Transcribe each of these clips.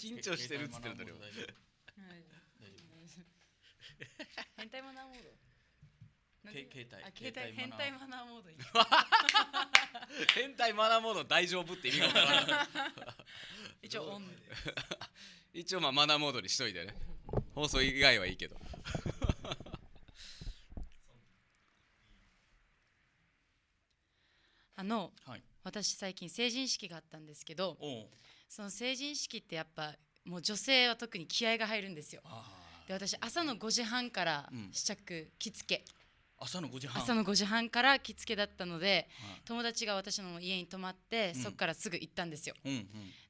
緊張してるっつってるのにも変態マナーモード携帯携帯変態マナーモード 変態マナーモード大丈夫って意味が分からない 一応オン一応まあマナーモードにしといてね放送以外はいいけど あの、はい、私最近成人式があったんですけどその成人式ってやっぱもう女性は特に気合が入るんですよで私朝の5時半から試着、着付け朝の5時半朝の5時半から着付けだったので、友達が私の家に泊まって、そこからすぐ行ったんですよ、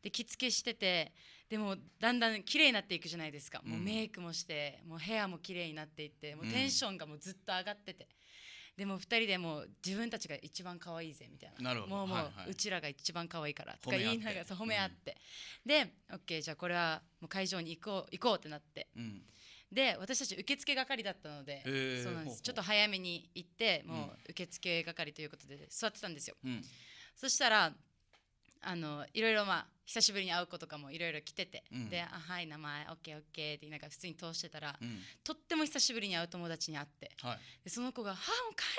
で着付けしててでもだんだん綺麗になっていくじゃないですか、もうメイクもしてもうヘアも綺麗になっていってもうテンションがもうずっと上がってて、でも2人でも自分たちが一番可愛いぜみたいなもうもう、はいはい、うちらが一番可愛いからとか言いながら褒め合って、うん、で OK じゃあこれはもう会場に行こう行こうってなって、うん、で私たち受付係だったのでえー、そうなんですちょっと早めに行ってもう受付係ということで座ってたんですよ、うん、そしたらあのいろいろまあ久しぶりに会う子とかもいろいろ来てて、うん、で「あはい名前 OKOK」オッケー」ってなんか普通に通してたら、うん、とっても久しぶりに会う友達に会って、はい、でその子が「はあもう帰ろ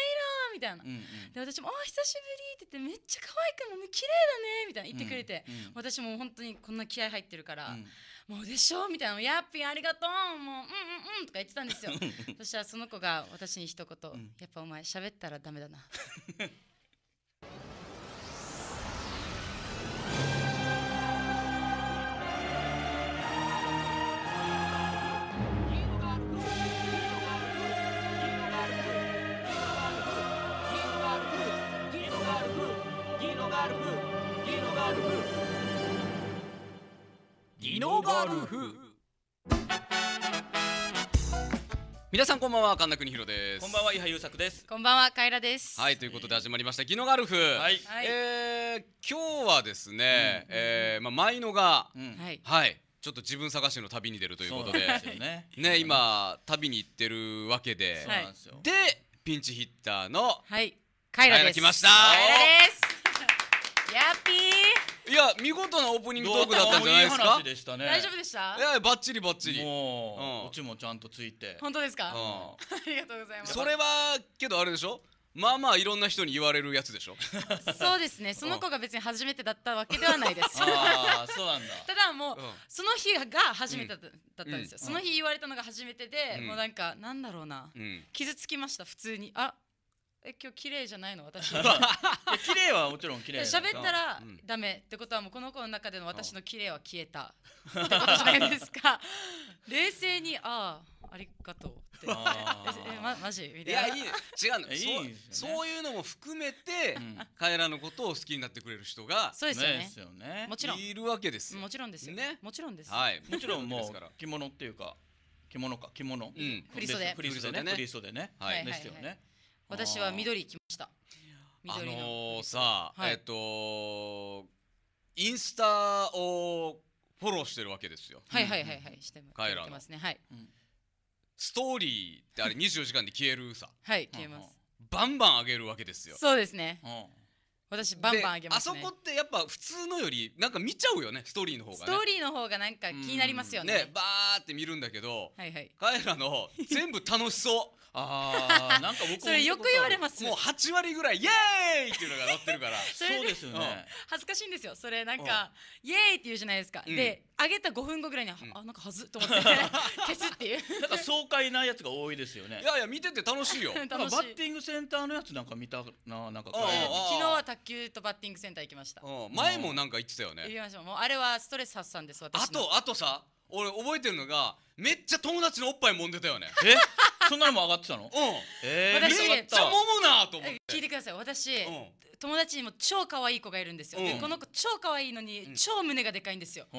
う」みたいな、うんうん、で私も「あ久しぶり」って言って「めっちゃ可愛くもう綺麗だね」みたいな言ってくれて、うんうん、私も本当にこんな気合入ってるから、もうでしょみたいな「やっぴありがとう」もう「うんうんうん」とか言ってたんですよ そしたらその子が私に一言、やっぱお前喋ったらダメだな」ノガルフ皆さんこんばんは神田邦弘ですこんばんは伊波優作ですこんばんはカイラですはいということで始まりましたギノガルフはい、えー、今日はですね、うん、えー、まあマイノが、うん、はい、はいちょっと自分探しの旅に出るということでねね今旅に行ってるわけで、はい、でピンチヒッターのはいカイラです来ましたカイラですやっぴーいや見事なオープニングトークだったんじゃないですか。いい話でしたね。大丈夫でした？いやバッチリバッチリ。もう、うん、うちもちゃんとついて。本当ですか？うん、ありがとうございます。それはけどあれでしょ？まあまあいろんな人に言われるやつでしょ そうですねその子が別に初めてだったわけではないですあそうなんだ ただもう、うん、その日が初めてだったんですよ、うん、その日言われたのが初めてで、うん、もうなんかなんだろうな、傷つきました普通にあえ今日綺麗じゃないの 私い綺麗はもちろん綺麗喋ったらダメってことはもうこの子の中での私の綺麗は消えたってことじゃないですか 冷静にああありがとうってえまマジみたいないやいい違うのいい、ね、そういうのも含めて、うん、彼らのことを好きになってくれる人がそうですよね、ね、もちろんいるわけですもちろんですねもちろんですはいもちろんもう着物っていうか着物か着物、うん、振袖振袖ね振袖ね、はい、ですよね、はいはいはい私は緑来ました緑あのー、さ、はい、えっ、ー、とインスタをフォローしてるわけですよはいはいはいはいしてますねはい、ストーリーってあれ24時間で消えるさはい消えます、うんうん、バンバン上げるわけですよそうですね、うん私バンバン上げます、ね、あそこってやっぱ普通のよりなんか見ちゃうよねストーリーの方が、ね、ストーリーの方がなんか気になりますよねねバーって見るんだけど、はいはい、彼らの全部楽しそうああ、なんか僕それよく言われますもう8割ぐらいイエーイっていうのが鳴ってるから そうですよね、恥ずかしいんですよそれなんか、イエーイって言うじゃないですか、で上げた5分後ぐらいに、あなんかはずと思って 消すっていうなんか爽快なやつが多いですよねいやいや見てて楽しいよ バッティングセンターのやつなんか見たななんか昨日は卓球とバッティングセンター行きました前もなんか言ってたよね言いましょうもうあれはストレス発散です私あとあとさ俺覚えてるのがめっちゃ友達のおっぱい揉んでたよねえそんなのも上がってたのうんえー、私めっちゃ揉むなと思って聞いてください私、うん、友達にも超可愛い子がいるんですよ、うん、でこの子超可愛いのに、超胸がでかいんですよ、う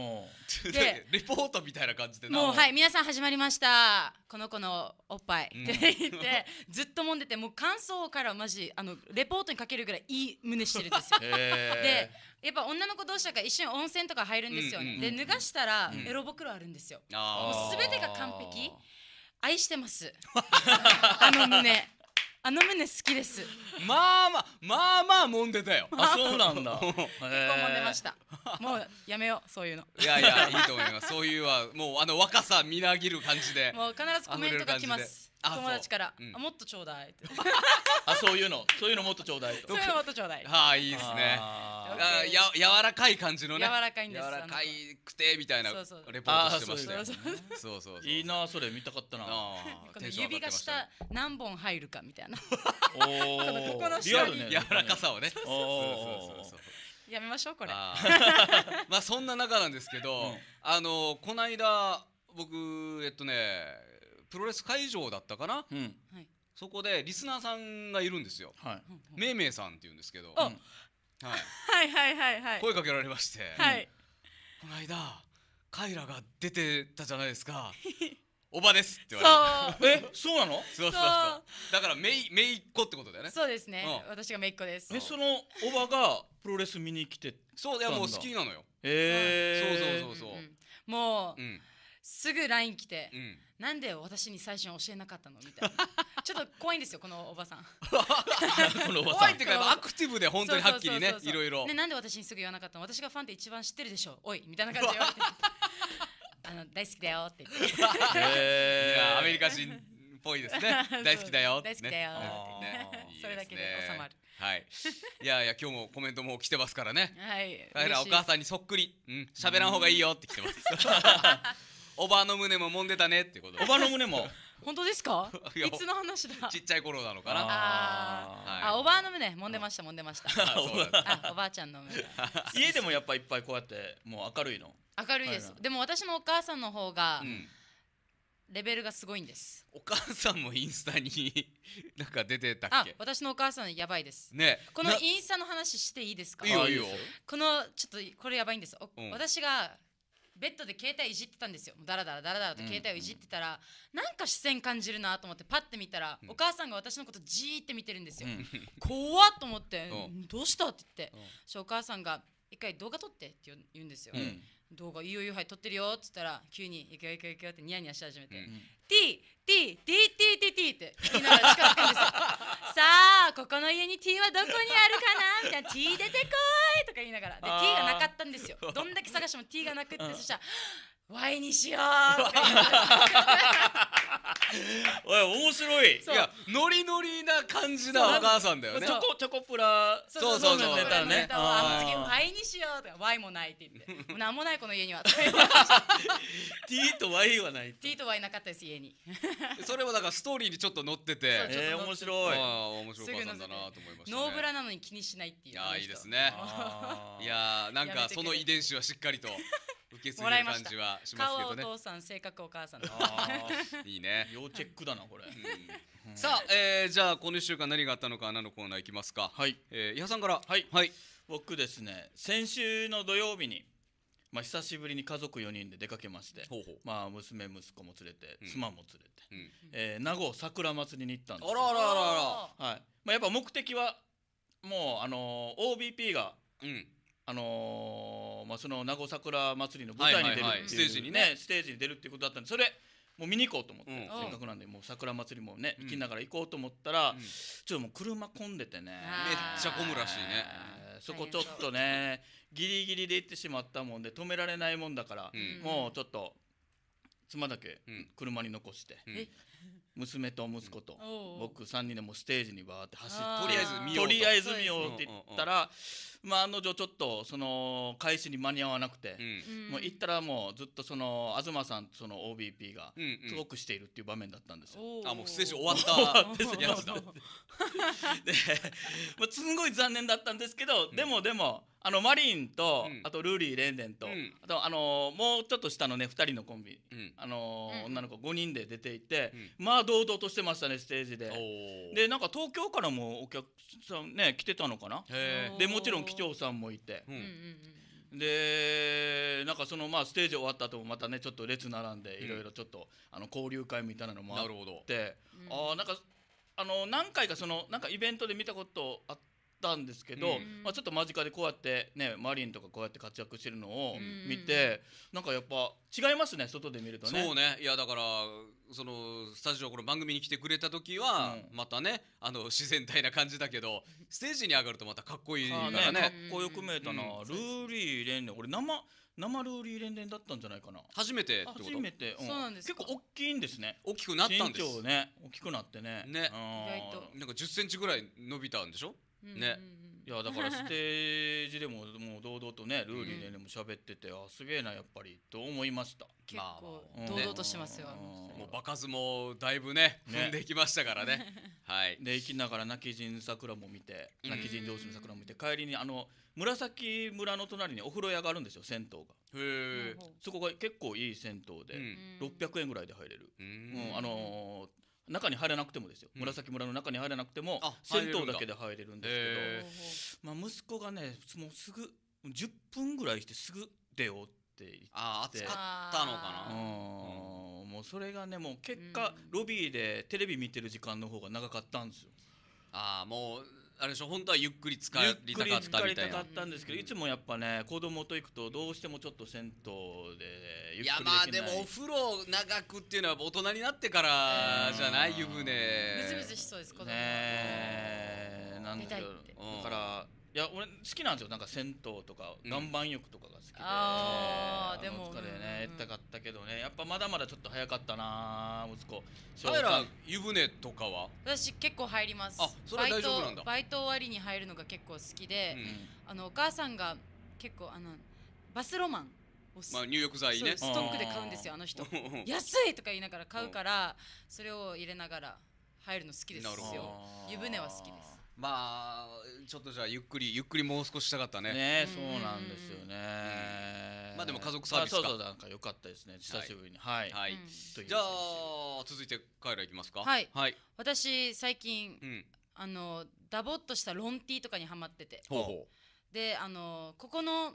ん、でレポートみたいな感じでもうはい皆さん始まりましたこの子のおっぱい、って言ってずっと揉んでてもう感想からマジあのレポートにかけるぐらいいい胸してるんですよ、でやっぱ女の子同士だから一瞬温泉とか入るんですよね、うんうんうん、で脱がしたらエロ袋あるんですよ、うん、もう全てが完璧愛してます あの胸あの胸好きです。まあまあまあまあ揉んでたよ。あそうなんだ。結構揉んでました。もうやめようそういうの。いやいやいいと思います。そういうはもうあの若さみなぎる感じで。もう必ずコメントが来ます。友達から、うんもっとちょうだいって あそういうのそういうのもっとちょうだいと そういうのもっとちょうだいはい、いいですねあや柔らかい感じのね柔らかいんですらかいくてみたいなそうそうレポートしてましたそうそうそういいなそれ見たかったなあ指が下何本入るかみたいなここの下にね柔らかさをねやめましょうこれあ まあそんな中なんですけど、うんあのこの間僕えっとねプロレス会場だったかな、うん、そこでリスナーさんがいるんですよ、はい、めいめいさんっていうんですけど、はい、はいはいはいはい声かけられまして、はい、この間カイラが出てたじゃないですか おばですって言われて。え、そうなの？そうそうそう。だからめいめいっ子ってことだよね。そうですね。私がめいっ子です。え、そのおばがプロレス見に来てそういやもう好きなのよ。へえ。そうそうそうそう。もうすぐライン来て。うんなんで私に最初に教えなかったのみたいな ちょっと怖いんですよこのおばさんこのおばさん怖いっていうかアクティブで本当にはっきりねいろいろ、なんで私にすぐ言わなかったの私がファンって一番知ってるでしょおいみたいな感じであの大好きだよって言って、えー、アメリカ人っぽいですね 大好きだよ大好きだよそれだけで収まるはい、いやいや今日もコメントも来てますからね。はい。お母さんにそっくり、うん、喋らん方がいいよって来てます。おばの胸も揉んでたねってことおばの胸も 本当ですかいつの話だちっちゃい頃なのかなあ、あおばの胸揉んでました揉んでました あおばあちゃんの胸 家でもやっぱいっぱいこうやってもう明るいの明るいです、でも私のお母さんの方が、レベルがすごいんですお母さんもインスタになんか出てたっけ私のお母さんやばいですねこのインスタの話していいですかいいよいいよこのちょっとこれやばいんです、う私がベッドで携帯いじってたんですよだらだらだらだらと携帯をいじってたら、うん、なんか視線感じるなと思ってパッて見たら、うん、お母さんが私のことじーって見てるんですよ、うん、怖っと思ってどうしたって言ってお母さんが一回動画撮ってって言うんですよ、動画いよいよはい撮ってるよっつったら急に行くよ行くよ行くよってニヤニヤし始めて、T T T T T T って言いながら近づくんですよ さあここの家に T はどこにあるかなみたいな T 出てこいとか言いながらで T がなかったんですよ どんだけ探しても T がなくってそしたらワイにしようおい面白いいやノリノリな感じなお母さんだよねチョコチョコプラそうそうそうネタね次ワイにしようとかワイもないって言ってん もないこの家には T と Y はない T と Y なかったです家にそれはだからストーリーにちょっと載っててえ面白いああ面白いお母さんだなと思いました、ノーブラなのに気にしないっていうああいいですねいやなんかその遺伝子はしっかりと受け継いで感じはしますけどね。お父さん、性格お母さん。いいね。要チェックだなこれ。さあ、えー、じゃあこの一週間何があったのかなのコーナーいきますか。はい。えー、伊波さんから。はい。はい。僕ですね、先週の土曜日に。まあ、久しぶりに家族4人で出かけましてまあ、娘息子も連れて、妻も連れて、うん、えー、名護桜祭りに行ったんですあらあらあらあら、はいまあ、やっぱ目的はもう、あのー、OBP が、うんあのー、まあ、その名護桜祭りの舞台に出るっていう、ステージにねステージに出るっていうことだったんでそれもう見に行こうと思って、せっかくなんでもう桜祭りもね行きながら行こうと思ったら、ちょっともう車混んでてねめっちゃ混むらしいねそこちょっとねギリギリで行ってしまったもんで止められないもんだから、もうちょっと妻だけ車に残して、娘と息子と、僕3人でもステージにバーって走ってとりあえず見ようって言ったら、まあ、案の定ちょっとその開始に間に合わなくて、もう行ったらもうずっとその東さんとその OBP がすごくしているっていう場面だったんですよ。あもうステージ終わったやつだで、まあ、すごい残念だったんですけど、でもでも。あのマリンと、あとルーリー・レンデンと、あとあのもうちょっと下のね2人のコンビ、あの女の子5人で出ていて、まあ堂々としてましたねステージででなんか東京からもお客さんね来てたのかなでもちろん機長さんもいて、うんでなんかそのまあステージ終わった後もまたねちょっと列並んでいろいろちょっと、あの交流会みたいなのもあってなあなんかあの何回かそのなんかイベントで見たことあってたんですけど、まあ、ちょっと間近でこうやってねマリンとかこうやって活躍してるのを見て、うなんかやっぱ違いますね外で見るとね。そうねいやだからそのスタジオこの番組に来てくれた時は、またねあの自然体な感じだけど ステージに上がるとまたかっこいいからねねかっこよく見えたな、ルーリー連連俺生生ルーリー連連だったんじゃないかな初めて初めて、そうなんです結構大きいんですね大きくなったんです身長ね大きくなってねね意外となんか1 0ンチぐらい伸びたんでしょね、いやだからステージでも もう堂々とねルーリーでも喋ってて、あすげえなやっぱりと思いました結構堂々としますよ、もう場数もだいぶね踏んできましたからねはい で生きながら泣き人桜も見て泣き人同士の桜も見て帰りにあの紫村の隣にお風呂屋があるんですよ銭湯がへえそこが結構いい銭湯で、うん、600円ぐらいで入れるうん、あの中に入れなくてもですよ、うん、紫村の中に入れなくても銭湯だけで入れるんですけど、まあ、息子がねもうすぐ10分ぐらいしてすぐ出ようって言ってあ暑かったのかな、うん、もうそれがねもう結果、ロビーでテレビ見てる時間の方が長かったんですよああもうあれでしょ本当はゆっくり使いたかったみたいな。ったんですけど、いつもやっぱね子供と行くとどうしてもちょっと銭湯でゆっくりできない。いやまあでもお風呂長くっていうのは大人になってからじゃない湯船。みずみずしそうです子供。ねえなんだけどだから。いや俺好きなんですよなんか銭湯とか岩盤浴とかが好きで、ああでも疲れね行ったかったけどねやっぱまだまだちょっと早かったな息子それ湯船とかは私結構入りますあそれは大丈夫なんだバイト終わりに入るのが結構好きで、あのお母さんが結構あのバスロマンまあ、入浴剤ねストックで買うんですよあの人安いとか言いながら買うからそれを入れながら入るの好きですよ湯船は好きですまあちょっとじゃあゆっくりゆっくりもう少ししたかったねねそうなんですよねまあでも家族サービスかそうなんか良かったですね久しぶりにはい、はいじゃあ続いてカエラいきますかはい、はい、私最近、うん、あのダボっとしたロンティーとかにはまっててであのここの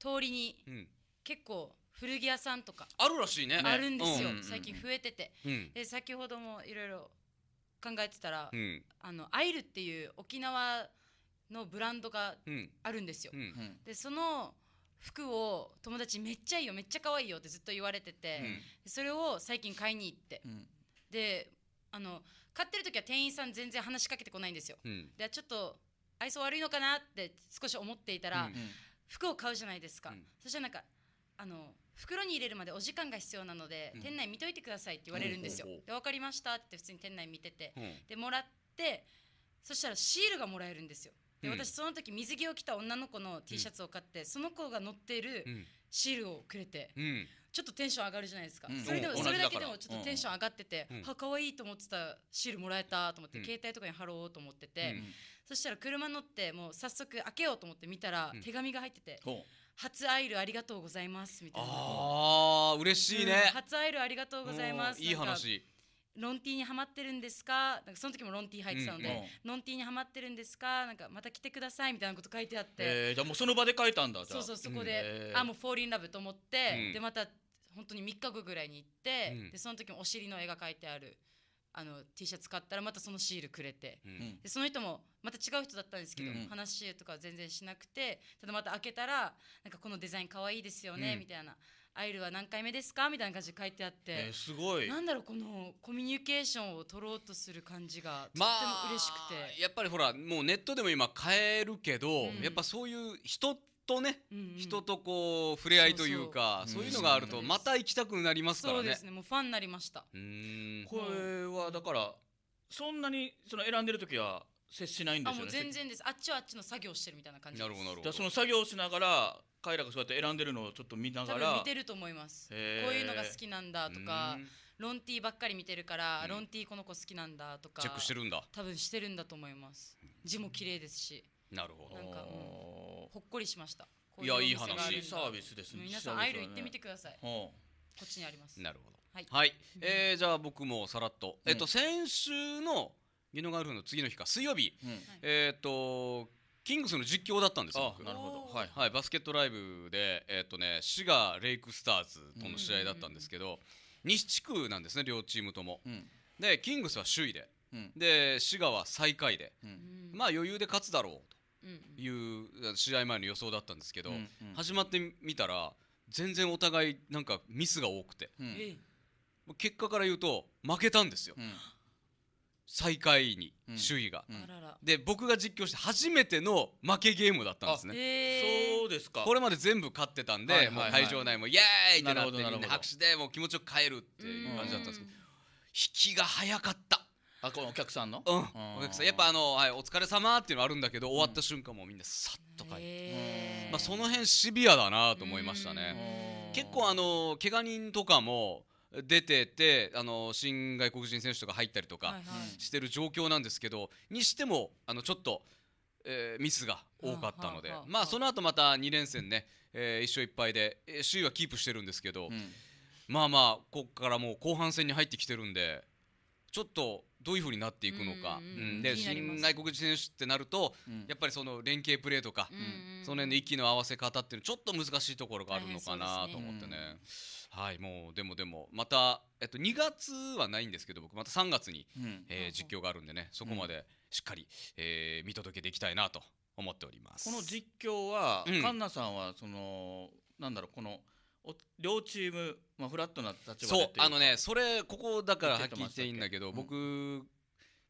通りに、うん、結構古着屋さんとかあるらしいねあるんですよ、最近増えてて、で先ほどもいろいろ考えてたら、うん、あのアイルっていう沖縄のブランドがあるんですよ。うんうん、でその服を友達めっちゃいいよめっちゃ可愛いよってずっと言われてて、それを最近買いに行って、であの買ってる時は店員さん全然話しかけてこないんですよ。でちょっと愛想悪いのかなって少し思っていたら、服を買うじゃないですか、そしたらなんかあの袋に入れるまでお時間が必要なので、うん、店内見といてくださいって言われるんですよ、うん、で分かりましたって普通に店内見てて、でもらってそしたらシールがもらえるんですよで私その時水着を着た女の子の T シャツを買って、その子が乗っているシールをくれて、ちょっとテンション上がるじゃないですか、それでもそれだけでもちょっとテンション上がってて、うん、は可愛いと思ってたシールもらえたと思って、携帯とかに貼ろうと思ってて、そしたら車乗ってもう早速開けようと思って見たら、手紙が入ってて。うん初アイルありがとうございますみたいなああ嬉しいね、うん、初アイルありがとうございますいい話ロンティーにはまってるんですかなんかその時もロンティー入ってたので、うんロンティーにはまってるんですかなんかまた来てくださいみたいなこと書いてあって、えー、じゃもうその場で書いたんだそうそうそこで、うん、あもうフォーリンラブと思って、うん、でまた本当に3日後ぐらいに行って、うん、でその時もお尻の絵が描いてあるあの T シャツ買ったらまたそのシールくれて、うん、でその人もまた違う人だったんですけど、うん、話とか全然しなくてただまた開けたらなんかこのデザイン可愛いですよね、うん、みたいな「アイルは何回目ですか?」みたいな感じで書いてあって、えー、すごいなんだろうこのコミュニケーションを取ろうとする感じがとっても嬉しくて、まあ、やっぱりほらもうネットでも今買えるけど、やっぱそういう人ってとね、うんうん、人とこう触れ合いというかそういうのがあるとまた行きたくなりますからねそうですねもうファンになりましたこれはだからそんなにその選んでる時は接しないんですよね全然ですあっちはあっちの作業してるみたいな感じなるほどなるほどその作業しながら彼らがそうやって選んでるのをちょっと見ながら見てると思いますこういうのが好きなんだとかロンティーばっかり見てるから、うん、ロンティーこの子好きなんだとかチェックしてるんだ多分してるんだと思います字も綺麗ですしなるほどなんか、うほっこりしましたいやいい話サービスですね皆さんアイル行ってみてください、こっちにありますなるほどはい、はい、えー、じゃあ僕もさらっと、えっと先週の技ノガルフの次の日か水曜日、えっとキングスの実況だったんですよ。なるほど。はい、はい、バスケットライブで、えっ、とね、滋賀レイクスターズとの試合だったんですけど。西地区なんですね、両チームとも。で、キングスは首位で、で、滋賀は最下位で、まあ余裕で勝つだろういう試合前の予想だったんですけど、始まってみたら全然お互いなんかミスが多くて、結果から言うと負けたんですよ、最下位に、首位が、で僕が実況して初めての負けゲームだったんですね、そうですかこれまで全部勝ってたんで、もう会場内もイエーイってなってみな拍手でもう気持ちよく帰るっていう感じだったんですけど、引きが早かったあこのお客さんのうん、お客さんやっぱあの、はい、お疲れ様っていうのあるんだけど、終わった瞬間もみんなさっと帰って、まあ、その辺シビアだなと思いましたね結構あの怪我人とかも出ててあの新外国人選手とか入ったりとかしてる状況なんですけど、はいはい、にしてもあのちょっと、えー、ミスが多かったので、まあ、その後また2連戦ね、えー、1勝1敗で、え首位はキープしてるんですけど、うん、まあまあここからもう後半戦に入ってきてるんで。ちょっとどういうふうになっていくのか、うん、で新外国人選手ってなると、やっぱりその連携プレーとか、その辺の息の合わせ方っていうのちょっと難しいところがあるのかなと思ってね。はい、もうでもでもまた、えっと、2月はないんですけど僕また3月に、うん、えー、実況があるんでねそこまでしっかり、うん、えー、見届けていきたいなと思っておりますこの実況は、うん、カンナさんはそのなんだろうこの両チーム、まあ、フラットな立場でそうあのねそれここだからはっきり言っていいんだけど、うん、僕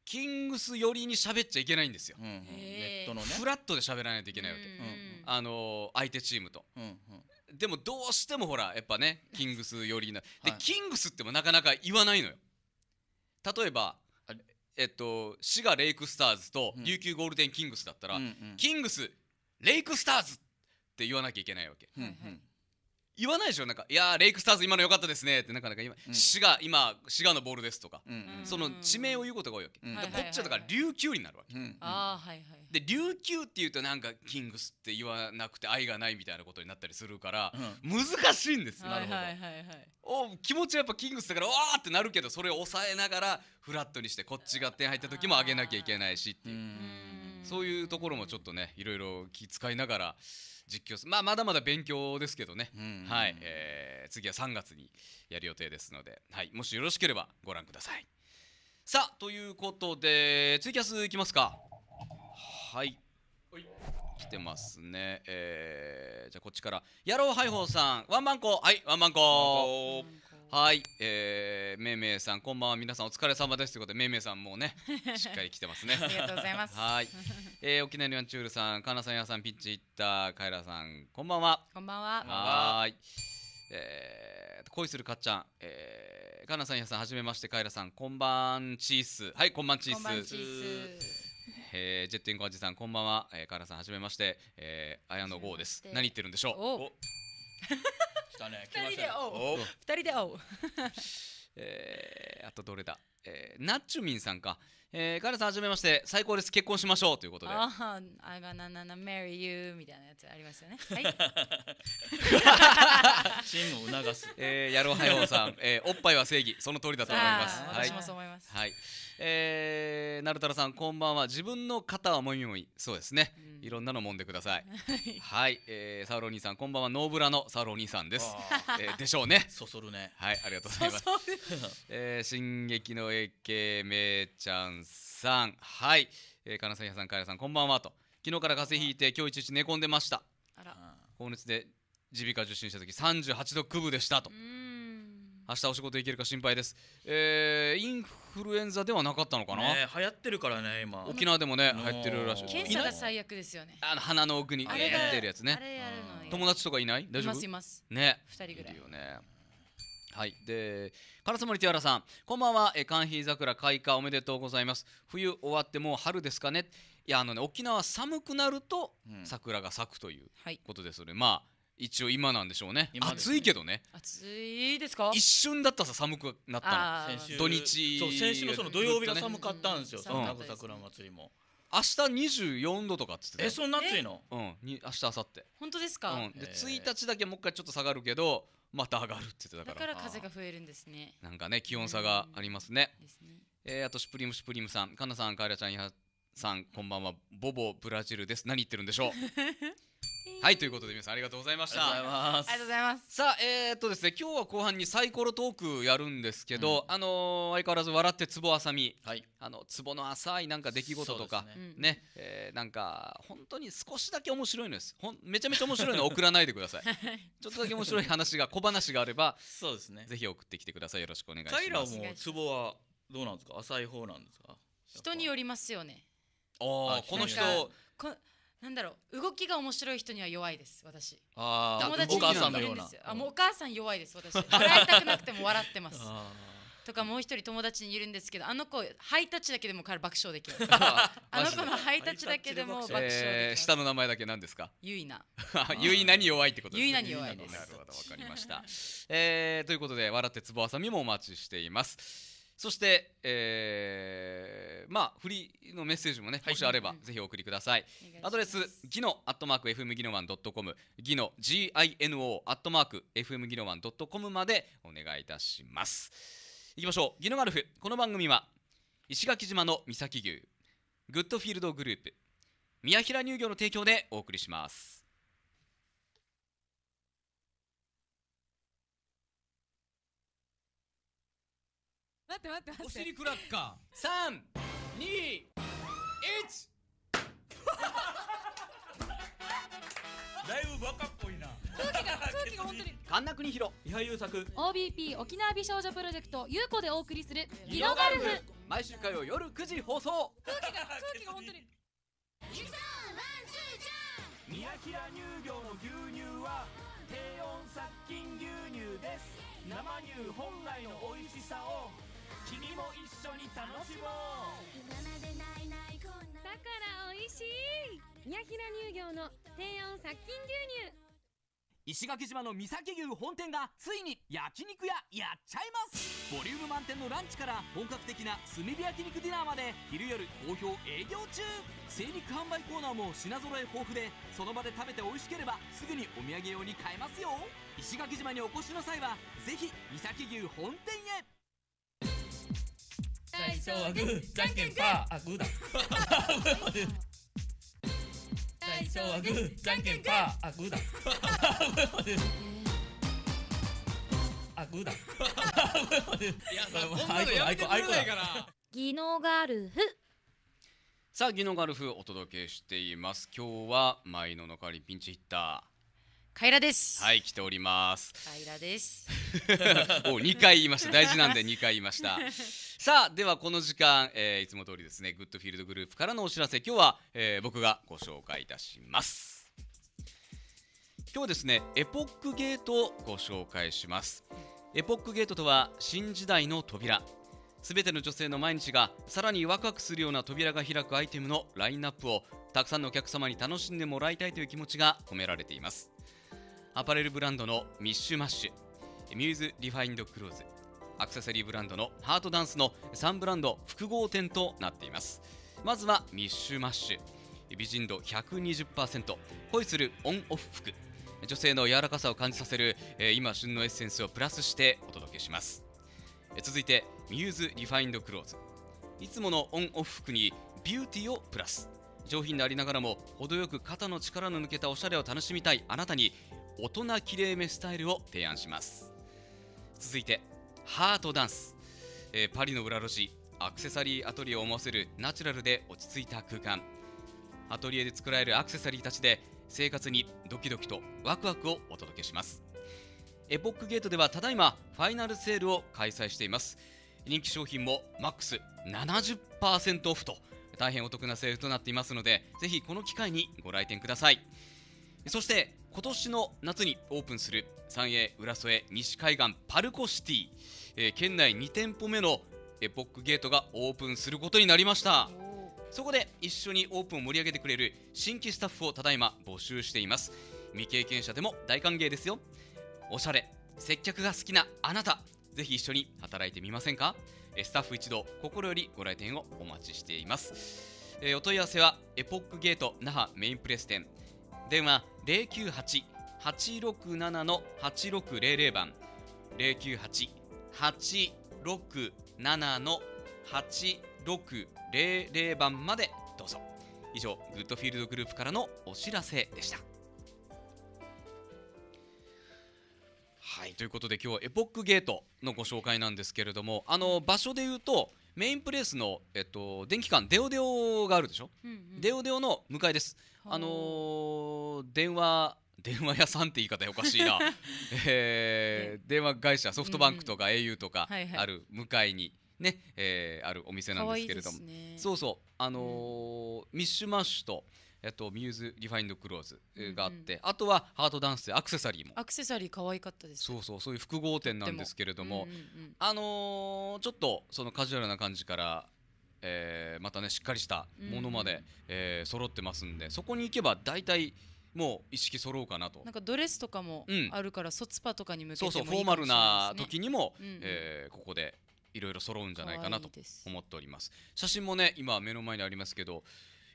キングス寄りに喋っちゃいけないんですよ、うんうん、ネットのねフラットで喋らないといけないわけ、うんうん、あの相手チームと、うんうん、でもどうしてもほらやっぱねキングス寄りなで、はい、キングスってもなかなか言わないのよ例えばえっと滋賀レイクスターズと琉球ゴールデンキングスだったら、うんうん、キングスレイクスターズって言わなきゃいけないわけ、うんうん言わないでしょなんか「いやレイクスターズ今の良かったですね」ってなかなか今「滋賀今滋賀のボールです」とか、その地名を言うことが多いわけ、こっちはだから琉球になるわけ、あはいはいで琉球っていうとなんかキングスって言わなくて愛がないみたいなことになったりするから、難しいんですよ、はいはいお気持ちはやっぱキングスだからわーってなるけどそれを抑えながらフラットにしてこっちが点入った時も上げなきゃいけないしっていうそういうところもちょっとねいろいろ気遣いながら実況すまあまだまだ勉強ですけどね、はい、えー、次は3月にやる予定ですので、はい、もしよろしければご覧くださいさあということでツイキャスいきますかはい来てますね。えー、じゃあこっちから。野郎ハイホーさん、ワンマンコ。はい、ワンマンコ。はい、えー、めいめいさん、こんばんは。皆さんお疲れ様ですということで、めいめいさんもうね、しっかり来てますね。ありがとうございます。はい。えー、沖縄にはチュールさん、かなさん、やさん、ピッチいった、カイラさん、こんばんは。こんばんは。はい。えー、恋するかっちゃん、えー、かなさん、やさん、はじめまして、カイラさん、こんばんチース。はい、こんばんチース。こんばんチース。えー、ジェットインコおじさんこんばんは、えー、カラさんはじめまして、えー、綾野剛です何言ってるんでしょう来たね来ました二人で会おう えー、あとどれだ、えー、ナッチュミンさんか、えー、カラさんはじめまして最高です結婚しましょうということでああ I'm gonna marry you みたいなやつありますよねはい チームを促す、えー、やろうはようさん、えー、おっぱいは正義その通りだと思います、はい、私もそう思いますはいえー、なるたらさんこんばんは自分の肩はもみもみそうですね、うん、いろんなの揉んでくださいはい、えー、サウロ兄さんこんばんはノーブラのサウロ兄さんです、えー、でしょうねそそるねはいありがとうございますえー、進撃の AK めいちゃんさんはい、えー、金沢さんかやさんこんばんはと昨日から風邪ひいて今日一日寝込んでましたあら高熱で耳鼻科受診した時38度9分でしたと明日お仕事行けるか心配です、えー、インフルエンザではなかったのかな、ね、流行ってるからね今沖縄でもね流行ってるらしい検査が最悪ですよねあの鼻の奥にやってるやつね友達とかいない大丈夫いますね二人ぐらいいるよねはい、でカラスモリティアラさん、こんばんは、え寒肥桜開花おめでとうございます。冬終わってもう春ですかね。いやあのね沖縄寒くなると桜が咲くということですので、はい、まあ一応今なんでしょうね暑いけどね暑いですか一瞬だったさ寒くなったの土日そう先週のその土曜日が寒かったんですよ、うん、桜桜祭りも。明日24度とかっつってえそんな暑いのうんに明日明後日本当ですか、うん、で1日だけもう一回ちょっと下がるけどまた上がるって言ってたからだから風が増えるんですねなんかね気温差がありますね、うん、ですねえー、あとシュプリムシュプリムさんかなさんカエラちゃんやさんこんばんはボボブラジルです何言ってるんでしょう はいということで皆さんありがとうございましたありがとうございますさあえー、っとですね今日は後半にサイコロトークやるんですけど、うん、あのー、相変わらず笑って壺あさみ、はい、あの壺の浅いなんか出来事とかねね、えー、なんか本当に少しだけ面白いのですほんめちゃめちゃ面白いの 送らないでくださいちょっとだけ面白い話が小話があればそうですねぜひ送ってきてくださいよろしくお願いします平も壺はどうなんですか浅い方なんですか人によりますよねああこの人なんだろう動きが面白い人には弱いです私あ友達にもいるんですよあもうお母さん弱いです私 笑いたくなくても笑ってますとかもう一人友達にいるんですけどあの子ハイタッチだけでも彼爆笑できる あの子のハイタッチだけでも爆笑できる、えー、下の名前だけ何ですかゆいなゆいなに弱いってことですねゆいなに弱いですなるほどわかりました、えー、ということで笑ってつぼあさみもお待ちしていますそして、えー、まあフリーのメッセージもね、はい、もしあれば、ぜひお送りください。アドレスギノアットマーク fm ギノワンドットコムギノ G I N O アットマーク fm ギノワンドットコムまでお願いいたします。いきましょう。ギノガルフこの番組は石垣島の三崎牛グッドフィールドグループ宮平乳業の提供でお送りします。待って待って待ってお尻クラッカー三二一だいぶ若っぽいな空気が空気が本当に神田邦弘伊波優作 OBP 沖縄美少女プロジェクトゆうこでお送りする「ギノガルフ」毎週火曜夜9時放送空気が空気が本当に宮平 乳業の牛乳は低温殺菌牛乳です生乳本来の美味しさをも一緒に楽しもうだから美味しい宮平乳業の低温殺菌牛乳石垣島の三崎牛本店がついに焼肉屋やっちゃいますボリューム満点のランチから本格的な炭火焼肉ディナーまで昼夜好評営業中精肉販売コーナーも品揃え豊富でその場で食べて美味しければすぐにお土産用に買えますよ石垣島にお越しの際はぜひ三崎牛本店へ最初はグーじゃんけんパーあグーだ最初はグーじゃんけんパーあグーだあグーだいやさこんなのやめてくれないから技能ガルフさあ技能ガルフお届けしています今日はマイノのかわりピンチヒッターカイラです。はい、来ております。カイラです。お、二回言いました。大事なんで二回言いました。さあ、ではこの時間、えー、いつも通りですね、グッドフィールドグループからのお知らせ、今日は、えー、僕がご紹介いたします。今日はですね、エポックゲートをご紹介します。エポックゲートとは新時代の扉。すべての女性の毎日がさらにワクワクするような扉が開くアイテムのラインナップをたくさんのお客様に楽しんでもらいたいという気持ちが込められています。アパレルブランドのミッシュマッシュミューズリファインドクローズアクセサリーブランドのハートダンスの3ブランド複合店となっていますまずはミッシュマッシュ美人度120%恋するオンオフ服女性の柔らかさを感じさせる、今旬のエッセンスをプラスしてお届けします、続いてミューズリファインドクローズいつものオンオフ服にビューティーをプラス上品でありながらも程よく肩の力の抜けたおしゃれを楽しみたいあなたに大人きれいめスタイルを提案します続いてハートダンス、えー、パリの裏路地アクセサリーアトリエを思わせるナチュラルで落ち着いた空間アトリエで作られるアクセサリーたちで生活にドキドキとワクワクをお届けしますエポックゲートではただいまファイナルセールを開催しています人気商品もマックス70%オフと大変お得なセールとなっていますのでぜひこの機会にご来店くださいそして今年の夏にオープンする三栄浦添西海岸パルコシティ、えー、県内2店舗目のエポックゲートがオープンすることになりましたそこで一緒にオープンを盛り上げてくれる新規スタッフをただいま募集しています未経験者でも大歓迎ですよおしゃれ接客が好きなあなたぜひ一緒に働いてみませんかスタッフ一同心よりご来店をお待ちしていますえお問い合わせはエポックゲート那覇メインプレス店電話098-867-8600番098-867-8600番までどうぞ以上グッドフィールドグループからのお知らせでしたはいということで今日はエポックゲートのご紹介なんですけれどもあの場所で言うとメインプレースの、えっと、電気館デオデオがあるでしょ、うんうん、デオデオの向かいです、あのー、電話電話屋さんって言い方おかしいな、えー、電話会社ソフトバンクとか au とかある向かいにね、えー、あるお店なんですけれどもそうそうあのー、ミッシュマッシュとえっと、ミューズリファインドクローズがあって、うんうん、あとはハートダンスでアクセサリーもアクセサリー可愛かったですそうそうそういう複合店なんですけれども、うんうん、あのー、ちょっとそのカジュアルな感じからえー、またねしっかりしたものまで、うん、えー、揃ってますんでそこに行けば大体もう意識揃うかなとなんかドレスとかもあるから、うん、卒パとかに向けても、そうそうフォーマルな時にも、うんうん、えー、ここでいろいろ揃うんじゃないかなと思っております写真もね今目の前にありますけど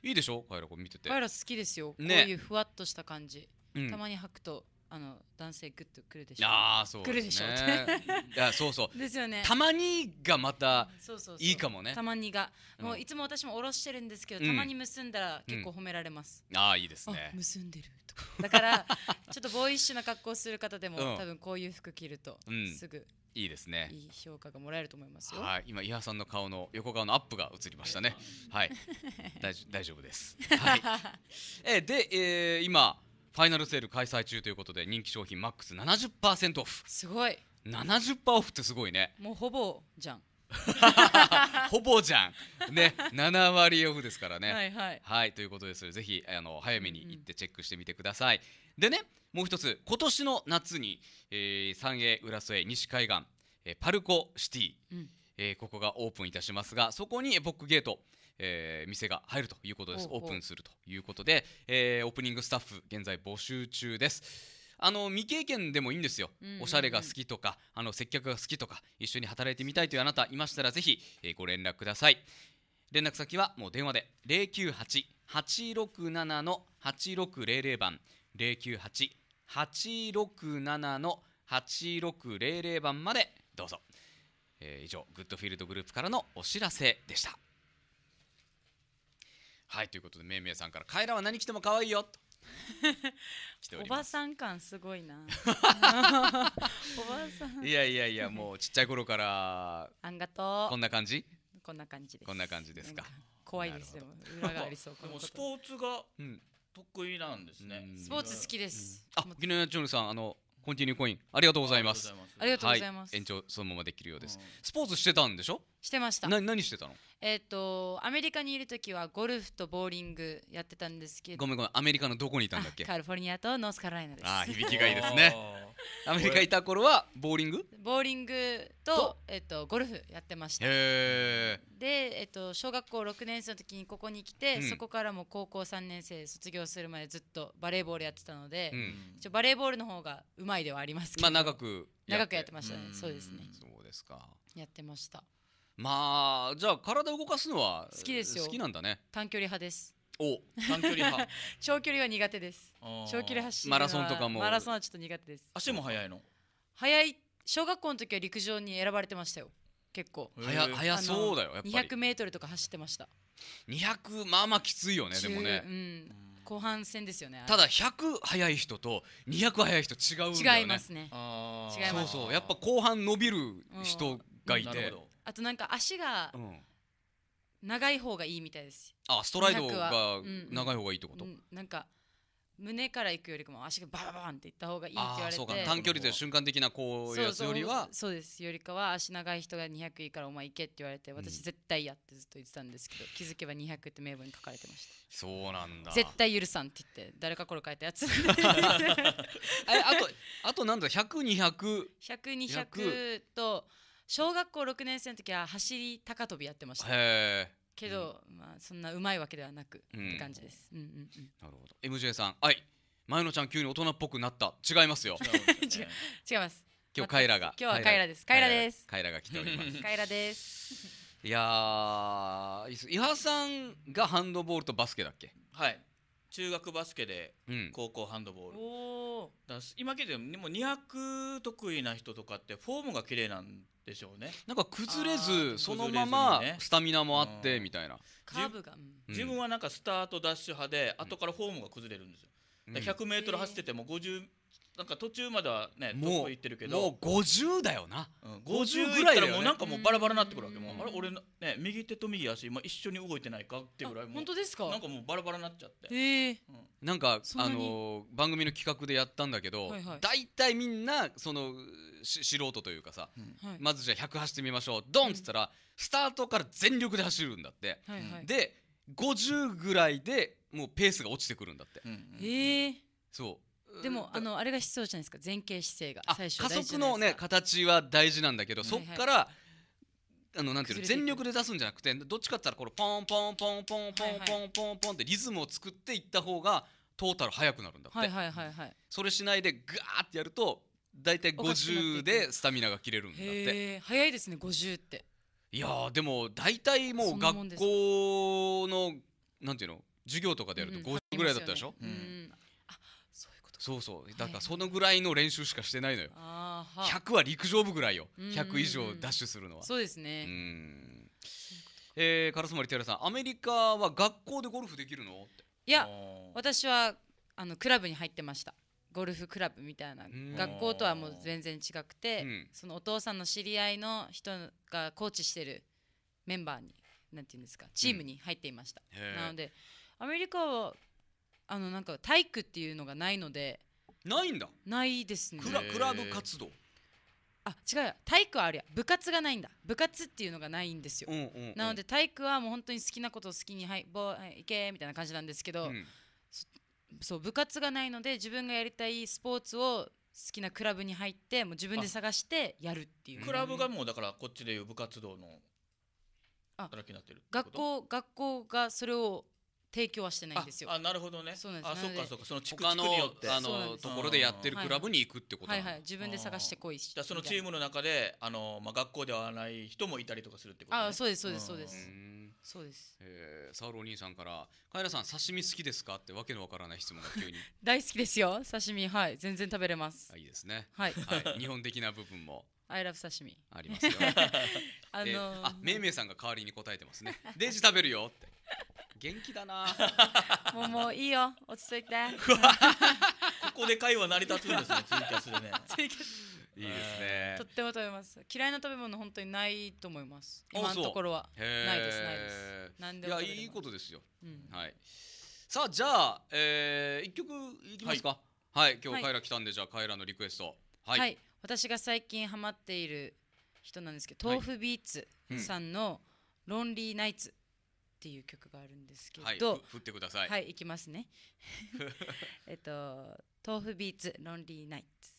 いいでしょカイラこれ見ててカイラ好きですよ、ね、こういうふわっとした感じ、うん、たまに履くとあの男性グッとくるでしょああそう、くるでしょっていやそうそう ですよねたまにがまたいいかもねたまにが、もういつも私もおろしてるんですけど、たまに結んだら結構褒められます、うんうん、ああいいですね結んでるとかだからちょっとボーイッシュな格好する方でも、多分こういう服着るとすぐいいですねいい評価がもらえると思いますよはい今伊波さんの顔の横顔のアップが映りましたねはい大 大丈夫ですはいえで、えー、今ファイナルセール開催中ということで人気商品マックス70%オフすごい70%オフってすごいねもうほぼじゃん ほぼじゃん。ね、7割オフですからね。はいはい。はいということですぜひあの早めに行ってチェックしてみてください。うん、でね、もう一つ今年の夏に、えー、三栄浦添西海岸、えー、パルコシティ、うん、えー、ここがオープンいたしますが、そこにボックゲート。えー、店が入るということですオープンするということで、えー、オープニングスタッフ現在募集中です。あの未経験でもいいんですよ、おしゃれが好きとかあの接客が好きとか一緒に働いてみたいというあなたいましたらぜひ、えー、ご連絡ください連絡先はもう電話で098867の8600番098867の8600番までどうぞ、えー、以上グッドフィールドグループからのお知らせでしたはいということでめいめいさんから「カエラは何着ても可愛いよ」とし ております。おばさん感すごいな。おばさん。いやいやいや、もうちっちゃい頃から。あんがとう。こんな感じ。こんな感じです。こんな感じですか。怖いですよ。裏がありそう。でもスポーツが。得意なんですね。スポーツ好きです。あ、ギネチョルさん、あの。コンティニューコインありがとうございます。ありがとうございます。延長そのままできるようです。スポーツしてたんでしょ？してましたな何してたのえっ、とアメリカにいる時はゴルフとボーリングやってたんですけどごめんごめんアメリカのどこにいたんだっけ カリフォルニアとノースカロライナですああ響きがいいですね アメリカいた頃はボーリングボーリングとえっ、とゴルフやってましたでえっ、と小学校6年生の時にここに来て、うん、そこからも高校3年生卒業するまでずっとバレーボールやってたので、うん、バレーボールの方がうまいではありますけどまあ長く長くやってましたねそうですねそうですかやってましたまあじゃあ体を動かすのは好きですよ好きなんだね短距離派ですお短距離派 長距離は苦手です長距離走マラソンとかもマラソンはちょっと苦手です足も速いの速い小学校の時は陸上に選ばれてましたよ結構速速そうだよやっぱり 200m とか走ってました200まあまあきついよねでもね、うん、後半戦ですよねただ100速い人と200速い人違うんだよね違いますねあ違いますそうそうやっぱ後半伸びる人がいて、うんあとなんか足が長い方がいいみたいですあストライドが長い方がいいってこと、うんなんか胸から行くよりも足がバババンっていった方がいいって言あわあれてそうか短距離で瞬間的なこういうやつよりはそうですよりかは足長い人が200いいからお前行けって言われて私絶対やってずっと言ってたんですけど、気づけば200って名簿に書かれてましたそうなんだ絶対許さんって言って誰かこれ書いたやつ あとあとなんだ100200 100200と小学校6年生の時は走り高跳びやってましたけど、うん、まあそんなうまいわけではなく、って感じです、うんうんうん、なるほど MJ さんはい前野ちゃん急に大人っぽくなった違いますよ 違違います今日カイラが今日はカイラですカイラですカイラが来ております カイラですいや伊波さんがハンドボールとバスケだっけはい中学バスケで高校ハンドボール、うん、だ今けでも200得意な人とかってフォームが綺麗なんでしょうねなんか崩れずそのままスタミナもあってみたいな、カーブが、自分はなんかスタートダッシュ派で後からフォームが崩れるんですよ 100m 走ってても50なんか途中まではねもう行ってるけどもう50だよな、うん、50ぐらいだ、ね、もうなんかもうバラバラになってくるわけもうあれ俺ね右手と右足今一緒に動いてないかってぐらいもう本当ですかなんかもうバラバラになっちゃってええーうん、なんかあのー、番組の企画でやったんだけど、はいはい、大体みんなその素人というかさ、うんまずじゃあ100走ってみましょうドンっつったら、スタートから全力で走るんだって、はいはい、で50ぐらいでもうペースが落ちてくるんだって、うんうん、ええー、そうでもあのあれが必要じゃないですか前傾姿勢が最初加速のね形は大事なんだけど、はいはい、そっから、あのなんていう全力で出すんじゃなくてどっちかって言ったらこのポンポンポンポンポンポンポンポンってリズムを作っていった方がトータル速くなるんだって、はいはいはいはい、それしないでガーってやると大体50でスタミナが切れるんだって早いですね50っていやでも大体もう学校のなんていうの授業とかでやると50ぐらいだったでしょ、うん、うん、あそうそうだからそのぐらいの練習しかしてないのよ、はい、100は陸上部ぐらいよ100以上ダッシュするのはそうですねうんえー、烏丸ティアラさんアメリカは学校でゴルフできるのいや私はあのクラブに入ってましたゴルフクラブみたいな学校とはもう全然違くて、うん、そのお父さんの知り合いの人がコーチしてるメンバーになんていうんですかチームに入っていました、うん、なのでアメリカはあのなんか体育っていうのがないのでないんだないですねクラクラブ活動あ違うよ体育はあるや部活がないんだ部活っていうのがないんですよ、うんうんうんなので体育はもう本当に好きなことを好きに「はいぼはい行け」みたいな感じなんですけど、うんそう部活がないので自分がやりたいスポーツを好きなクラブに入ってもう自分で探してやるっていうクラブがもうだからこっちでいう部活動のあ働きになってるってこと学校学校がそれを提供はしてないんですよ。あなるほどね。そうなんです。あそっかそっかその地区によってあのところでやってるクラブに行くってこと。はいはい自分で探してこいし。そのチームの中であのまあ学校ではない人もいたりとかするってこと。あそうですそうですそうです。そうです。えー、サウロお兄さんからカエラさん刺身好きですかってわけのわからない質問が急に。大好きですよ刺身はい全然食べれます。いいですね。はい日本的な部分も。アイラブ刺身ありますよ。あのあめいめいさんが代わりに答えてますね。デジ食べるよって。元気だな もうもういいよ落ち着いてここで会話成り立つんですねツイキャね ツイいいですね。とっても食べます。嫌いな食べ物本当にないと思います。今のところはないですないです。何でもいやいいことですよ。うん、はい。さあじゃあ、えー、一曲いきますか。はい、はい、今日カイラ来たんで、はい、じゃあカイラのリクエスト。はい。はい、私が最近ハマっている人なんですけど、豆腐ビーツさんのロンリーナイツっていう曲があるんですけど、はい、振ってくださいはいきますね えっと豆腐ビーツロンリーナイツ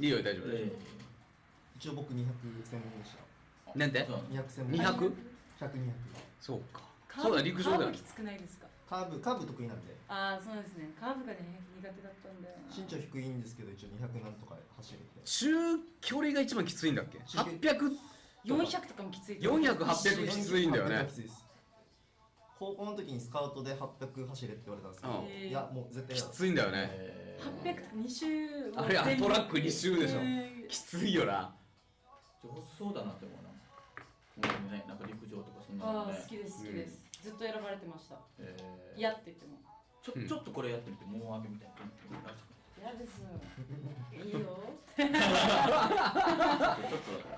いいよ大丈夫えー、一応僕専門でしたなんで二百専門そうかそうだ陸上だカーブきつくないですかカーブカーブ得意なんでああそうですねカーブがね苦手だったんで。身長低いんですけど一応二百なんとか走れて中距離が一番きついんだっけ800 400とかもきつい400、800きついんだよね。高校の時にスカウトで800走れって言われたんですけど、いや、もう絶対きついんだよね。800とか2周あれ、トラック2周でしょ。きついよな。上手そうだなって思うな。もうね、なんか陸上とかそんなの、ね、好きです好きです、うん、ずっと選ばれてました、えー、やって言ってもちょちょっとこれやってみてもうあげみたいな感じうん嫌です。いいよ。ちょっと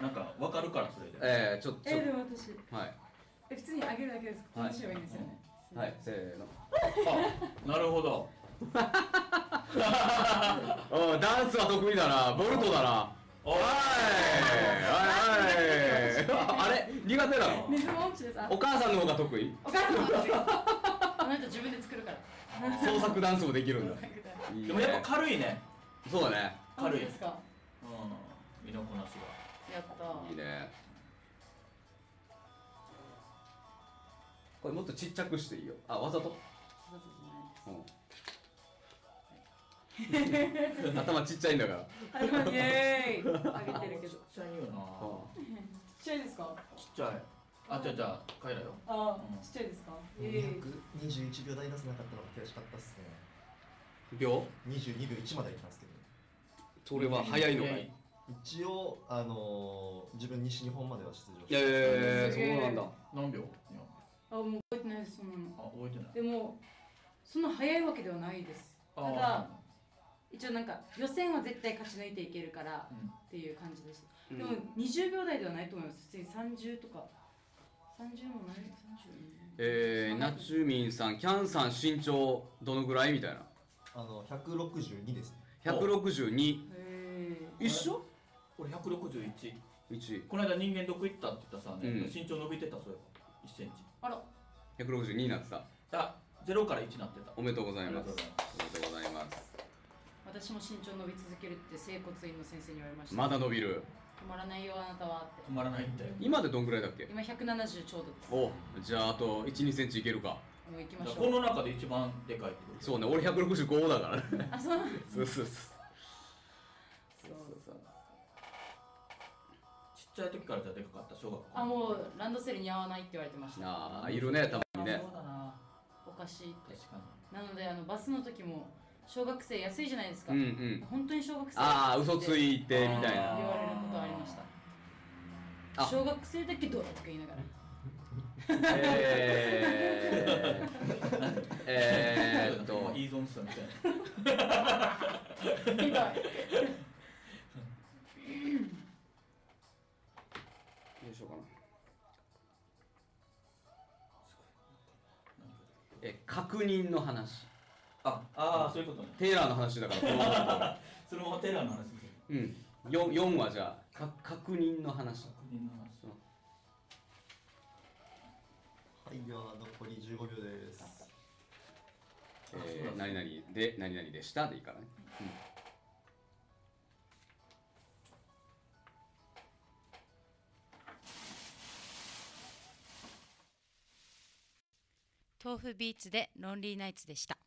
なんかわかるからそれで。ええー、ちょっと。えー、でも私。はい。え普通にあげるだけですか。はい、いいんですよね。はい、せーの。あ、なるほど。う ん、ダンスは得意だな、ボルトだな。おい、はい、はい、あれ、苦手なの。水もお母さんの方が得意。お母さんの方が得意。あなた自分で作るから。創作ダンスもできるんだでもやっぱ軽いねそうだね軽いですかうん身のこなしがやったいいねこれもっとちっちゃくしていいよあわざと頭ちっちゃいんだからー げてるけどちっちゃいよな ちっちゃいですかちっちゃいあ、じゃあじゃあ帰らよあ、ちっちゃいですか。え221秒台出せなかったのが悔しかったっすね秒22秒1まで行きますけどそれは早いのかい一応、あのー、自分西日本までは出場しいやいやいやいやそうなんだ何秒いやあ、もう覚えてないです。そんの。あ、覚えてないでも、そんな早いわけではないです。ただ、一応なんか予選は絶対勝ち抜いていけるからっていう感じでした、うんでも20秒台ではないと思います普通に30とかもえー、ナチュミンさん、キャンさん身長どのぐらいみたいな。あの、162ですね。162。一緒俺161。1この間人間どこ行ったって言ったさ、ねうん、身長伸びてたそういえば1センチあら162になってたあ0から1になってたおめでとうございますおめでとうございます私も身長伸び続けるって整骨院の先生に言われましたまだ伸びる止まらないよあなたはって止まらないって今でどんぐらいだっけ今170ちょうどですおじゃああと12センチいけるかもう行きましょうこの中で一番でかいってことそうね俺165だからねあそうなんですそうそうそうそうそうちっちゃい時からじゃでかかった小学校あもうランドセルに合わないって言われてましたああいるねたまにねそうだなおかしいってなのであのバスの時も小学生安いじゃないですか、うんうん、本当に小学生ああ嘘ついてみたいな言われることありました小学生だけどとか言いながらえー、えーっといいしうかなえ確認の話あああそういうことねテイラーの話だからの そのままテイラーの話うん四四はじゃあか確認の話確認の話、うんはいでは残り15秒ですえー、何々で何々でしたでいいからね、うん豆腐ビーツでロンリーナイツでした。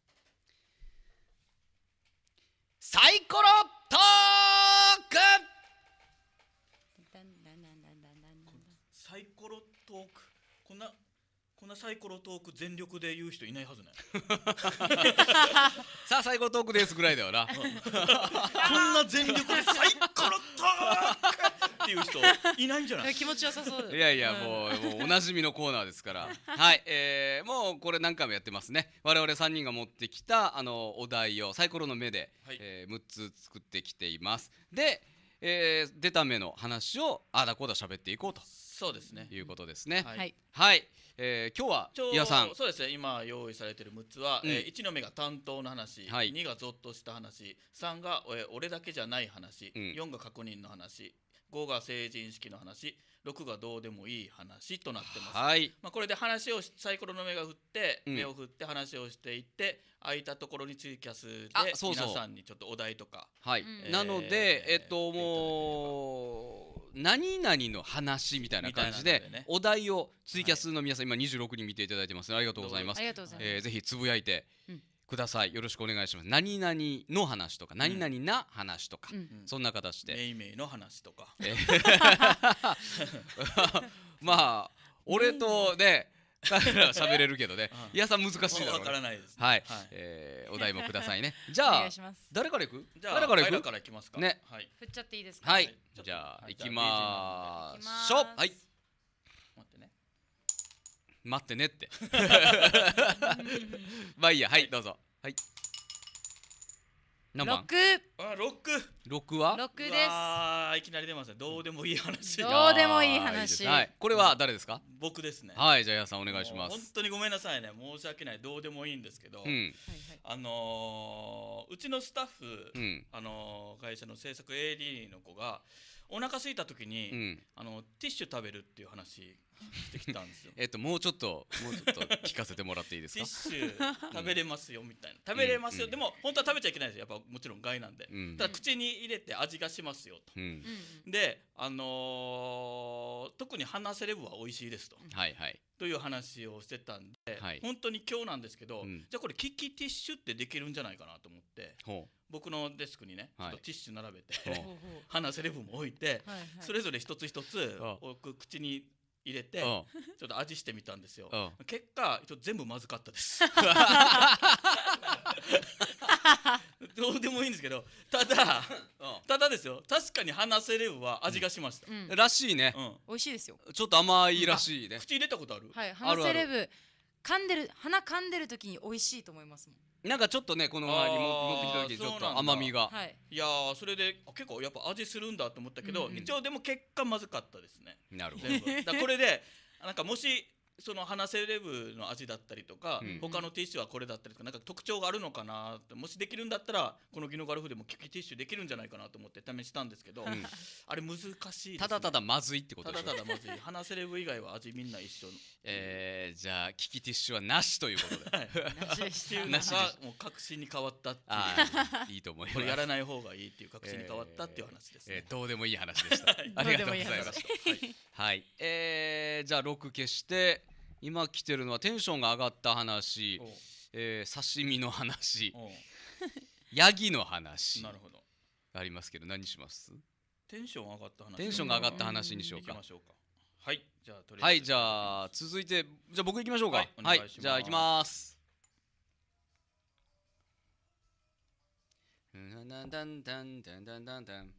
サイコロトークサイコロトークこんなこんなサイコロトーク全力で言う人いないはずね さあサイコロトークですぐらいだよな こんな全力でサイコロトークっていう人いないんじゃない気持ちよさそういやいや、もうもうおなじみのコーナーですから はい、えー、もうこれ何回もやってますね我々3人が持ってきたあのお題をサイコロの目で、はい、えー、6つ作ってきていますで、えー、出た目の話をあだこうだ喋っていこうとそうですねいうことですねはい、はい、はえー、今日は伊さんそうですね今用意されてる6つは、うん、えー、1の目が担当の話、はい、2がゾッとした話3が、えー、俺だけじゃない話、うん、4が確認の話5が成人式の話6がどうでもいい話となってます、はいまあ、これで話をサイコロの目が振って、目を振って話をしていって空いたところにツイキャスであそう皆さんにちょっとお題とかはい、なのでえっともう何々の話みたいな感じでねお題をツイキャスの皆さん、今26人見ていただいてますありがとうございますありがとうございます。えーぜひつぶやいて、うんくださいよろしくお願いします何々の話とか何々な話とか、うん、そんな形でめいめいの話とか、まあ俺とね喋れるけどねいやさ難しいだろう、ね、分からないです、ね、はい、はい、えー、お題もくださいね じゃあ誰からいく誰からいくからいきますかね、振っちゃっていいですかはい、じゃあ行きまーしょはい待ってねって まあいいやはいどうぞはい六。あ、六。六は。六です。あいきなり出ますね。どうでもいい話。どうでもいい話。はい、これは誰ですか。僕ですね。はい、じゃあ、やさんお願いします。本当にごめんなさいね。申し訳ない。どうでもいいんですけど。うあのうちのスタッフ、あの会社の制作 AD の子が。お腹空いた時に、うん、あのティッシュ食べるっていう話してきたんですよ えっともうちょっともうちょっと聞かせてもらっていいですかティッシュ食べれますよみたいな食べれますよ、うん、でも本当は食べちゃいけないですよやっぱもちろん害なんで、うん、ただ口に入れて味がしますよと、であのー、特に花セレブは美味しいですと、はいはい、という話をしてたんで、はい、本当に今日なんですけど、じゃあこれキキティッシュってできるんじゃないかなと思って。僕のデスクにね、ちょっとティッシュ並べて、は花セレブも置いて、はいはい、それぞれ一つ一つ、口に入れて、ちょっと味してみたんですよ、結果ちょっと全部まずかったです どうでもいいんですけどただ、ただですよ確かにセレブは味がしました、うんうん、らしいね、うん、美味しいですよちょっと甘いらしいね口入れたことあるはい話せれぶ噛んでる鼻噛んでる時に美味しいと思いますもんなんかちょっとねこの前に持ってきた時ちょっと甘みが、い、いやそれで結構やっぱ味するんだと思ったけど、うんうん、一応でも結果まずかったですねなるほどだこれでなんかもしその花セレブの味だったりとか、うん、他のティッシュはこれだったりとかなんか特徴があるのかなってもしできるんだったらこのギノガルフでもキキティッシュできるんじゃないかなと思って試したんですけど、うん、あれ難しい、ね、ただただまずいってことでしょただただまずい花セレブ以外は味みんな一緒の、えー、じゃあキキティッシュはなしということで、はい、なしはも う確信に変わったっていういいと思いますこれやらない方がいいっていう確信に変わったっていう話ですね、ねえー、どうでもいい話でしたありがとうございましたはい、はい、えー、じゃあ6消して今来てるのはテンションが上がった話、えー、刺身の話 ヤギの話なるほどありますけど何しますテンション上がった話テンションが上がった話にしようかはいじゃあとりあえずはいじゃあ続いてじゃあ僕行きましょうかはい、はい、じゃあ行きますダダンダンダンダンダンダン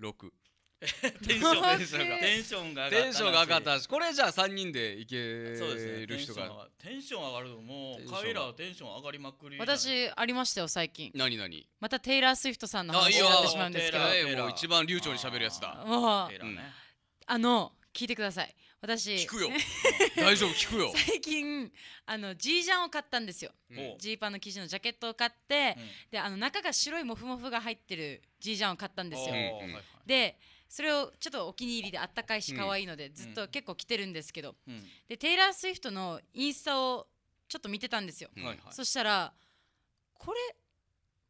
6テンションテンションがテンションがテンションが上がったしこれじゃあ3人でいける人がテンション上がるもうカイラはテンション上がりまくり私ありましたよ最近何何またテイラー・スウィフトさんの話になってしまうんですけどもう一番流暢に喋るやつだあの聞いてください私聞くよ 大丈夫聞くよ最近あのジージャンを買ったんですよジーパンの生地のジャケットを買って、うん、であの中が白いモフモフが入ってるジージャンを買ったんですよ、でそれをちょっとお気に入りであったかいし可愛いのでずっと結構着てるんですけど、でテイラー・スウィフトのインスタをちょっと見てたんですよ、はいはい、そしたらこれ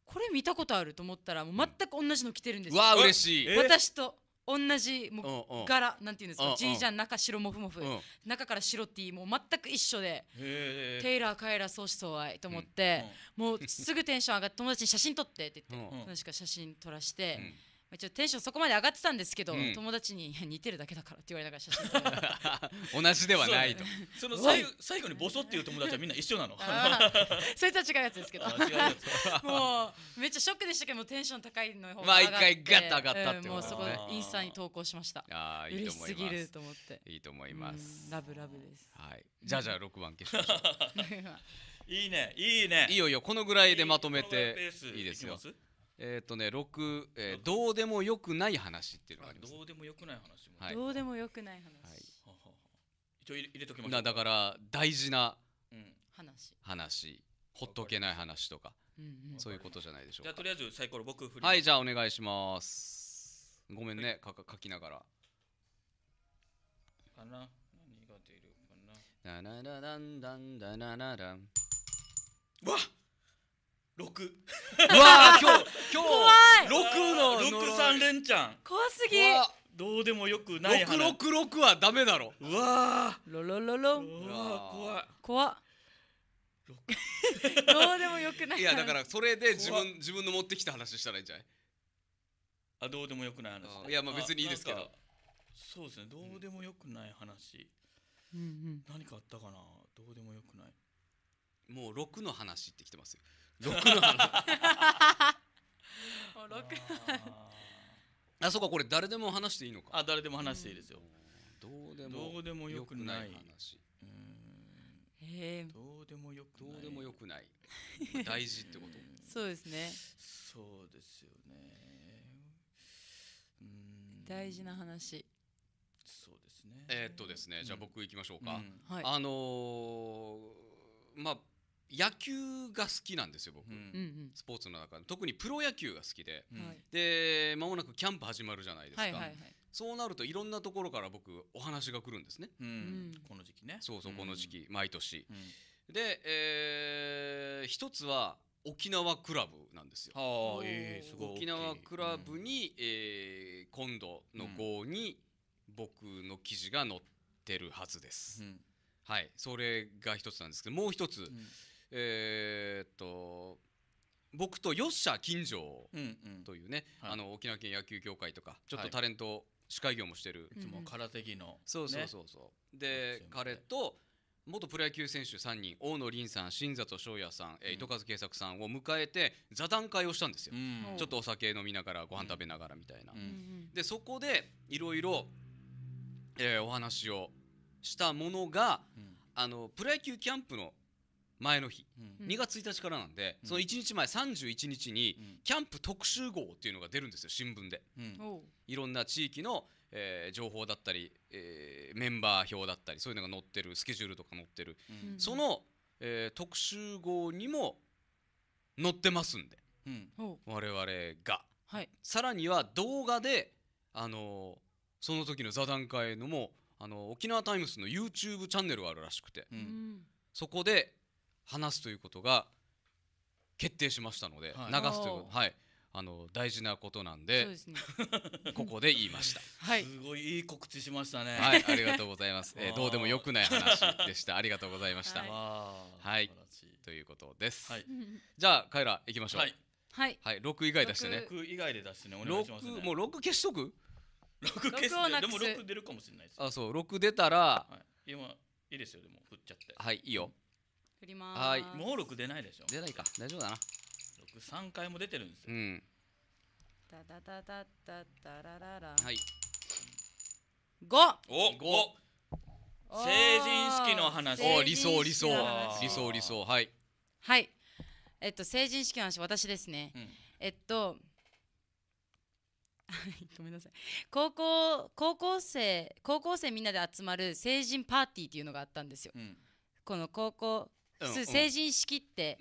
これ見たことあると思ったらもう全く同じの着てるんですよ、わあ嬉しい私と同じもう柄なんていうんですかジージャン中白モフモフ中から白 T もう全く一緒でテイラーカエラ相思相愛と思ってもうすぐテンション上がって友達に写真撮ってって言って友達から写真撮らして。ちょっとテンションそこまで上がってたんですけど、うん、友達に似てるだけだからって言われながら写真 同じではないとその最後最後にボソっていう友達はみんな一緒なの そいつは違うやつですけど もうめっちゃショックでしたけどテンション高いの方が上が回ガッと上がったって、ね、もうそこインスタに投稿しましたあいいと思いますと思っていいと思いますラブラブですはいじゃじゃ六番消しましょういいねいいねいいよいよこのぐらいでまとめていいですよえっ、ー、とね、六、えー、どうでもよくない話っていうのがあります、ね、どうでもよくない話も、はい、どうでもよくない話。はい、一応入れ入れときます。だから大事な、うん、話。話、ほっとけない話とか、うんそういうことじゃないでしょうか。じゃあとりあえずサイコロ僕振り。はい、じゃあお願いします。ごめんね、はい、か書きながら。かな、何が出るかな。ダだダだンだンだ。ナダン。わっ。六。わあ今日今日六の六三連チャン。怖すぎ。どうでもよくない話。六六六はダメだろ。うわあ。ロロロロン。うわ怖い。怖。どうでもよくない。いやだからそれで自分自分の持ってきた話したらいいんじゃない。あどうでもよくない話。いやまあ別にいいですけど。そうですねどうでもよくない話。うんうん、何かあったかなどうでもよくない。もう六の話ってきてますよ。六の花六あそうかこれ誰でも話していいのかあ誰でも話していいですよ、どうでもどうでもよくない話へえどうでもよくどうでもよくない大事ってこと そうですねそうですよね大事な話そうですねえー、っとですねじゃあ僕いきましょうか、うんはい、あのー、まあ野球が好きなんですよ僕、うん、スポーツの中で特にプロ野球が好きで、うん、でまもなくキャンプ始まるじゃないですか、はいはいはい、そうなるといろんなところから僕お話が来るんですね、うん、この時期ねそうそうこの時期、毎年、で、えー、一つは沖縄クラブなんですよ。えー、す沖縄クラブに、うん、えー、今度の号に僕の記事が載ってるはずです。はい、それが一つなんですけどもう一つ、うえー、っと僕とよっしゃ金城というね、うんうん、あの沖縄県野球協会とかちょっとタレント、司会業もしてるいつも空手技の、そうそうそうそう、ね、で彼と元プロ野球選手3人大野凛さん新里翔也さん、うん、糸数圭作さんを迎えて座談会をしたんですよ、うん、ちょっとお酒飲みながらご飯食べながらみたいな、うん、でそこでいろいろお話をしたものが、あのプロ野球キャンプの前の日、うん、2月1日からなんで、うん、その1日前31日にキャンプ特集号っていうのが出るんですよ新聞で、うん、いろんな地域の、えー、情報だったり、えー、メンバー表だったりそういうのが載ってるスケジュールとか載ってる、その、えー、特集号にも載ってますんで、我々が、はい、さらには動画で、あのー、その時の座談会のもあのー、沖縄タイムスの YouTube チャンネルがあるらしくて、そこで話すということが決定しましたので、はい、流すというはいあの大事なことなんで、ね、ここで言いました。はい、すごいいい告知しましたね。はい、ありがとうございます。えー、どうでもよくない話でした。ありがとうございました。はい、はい、ということです。はい、じゃあカエラ行きましょう。はい、はい、はい、六以外出してね。六以外で出してね。お願いします、ね、もう六消しとく？六消す。でも六出るかもしれないです、あ、そう六出たら、はい、今いいですよでも振っちゃって。はい、いいよ。振りますはいもう6出ないでしょ出ないか大丈夫だな63回も出てるんですようんダダダダダダラララはい5お五成人式の話お理想理想理想理想はいはいえっと成人式の話私ですね、うん、えっと ごめんなさい高校高校生高校生みんなで集まる成人パーティーっていうのがあったんですよ、うん、この高校普通成人式って、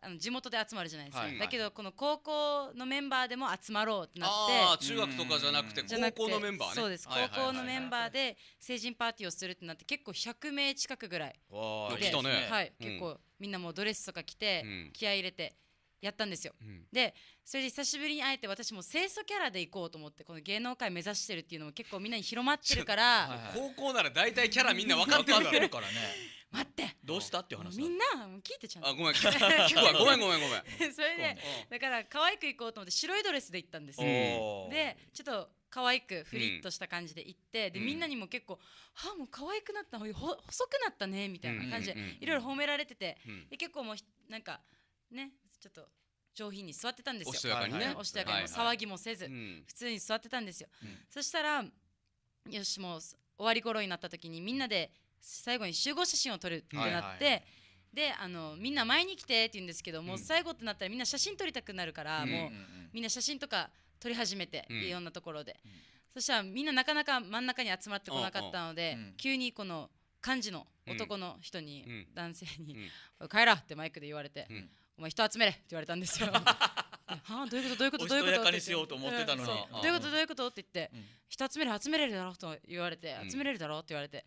あの地元で集まるじゃないですか、だけどこの高校のメンバーでも集まろうってなって中学とかじゃなくて高校のメンバーそうです高校のメンバーで成人パーティーをするってなって結構100名近くぐらいわ来たねはい結構みんなもうドレスとか着て、気合い入れてやったんですよ、うん、でそれで久しぶりに会えて私も清楚キャラで行こうと思ってこの芸能界目指してるっていうのも結構みんなに広まってるから、はい高校なら大体キャラみんな分かってるからね 待ってどうしたって話みんな聞いてちゃうあごめん聞くわごめんごめんごめん それでだから可愛く行こうと思って白いドレスで行ったんですよでちょっと可愛くフリッとした感じで行って、うん、でみんなにも結構「はあもう可愛くなったほ細くなったね」みたいな感じでいろいろ褒められてて、うん、で結構もうなんかねちょっと上品に座ってたんですよおしとやかにねはいおしとやかにも騒ぎもせず、普通に座ってたんですよ、うんそしたらよしもう終わり頃になった時にみんなで最後に集合写真を撮るってなって、はいはいであのみんな前に来てって言うんですけどもう最後ってなったらみんな写真撮りたくなるから、うんもうみんな写真とか撮り始めて、うんいろんなところで、うんそしたらみんななかなか真ん中に集まってこなかったので、ううん急にこの幹事の男の人に、うん男性にうん「帰ら!」ってマイクで言われて、うんお前人集めれって言われたんですよ はあ、どういうことどういうことどういうことって言ってどういうことどういうことって言って、人集める集めれるだろうと言われて、集めれるだろうって言われて、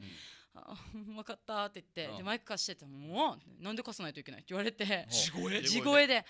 う分かったって言って、でマイク貸しててもうなんで貸さないといけないって言われて地声地声で「はい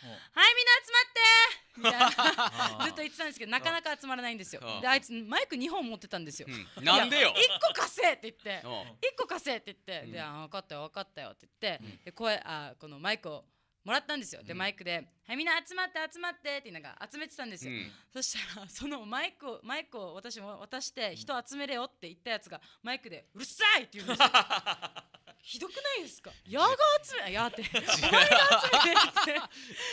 みんな集まって!」みたいな ずっと言ってたんですけどなかなか集まらないんですよであいつマイク2本持ってたんですよ、なんでよ1個貸せって言って1個貸せって言ってで「分かったよ分かったよ」って言って、で声あこのマイクを「もらったんですよ、でマイクで「はいみんな集まって集まって」ってなんか集めてたんですよ、そしたら そのマイクをマイクを私も渡して人集めれよって言ったやつがマイクで「うるさい!」って言うんですよ ひどくないですか矢が集め 矢っておが集めて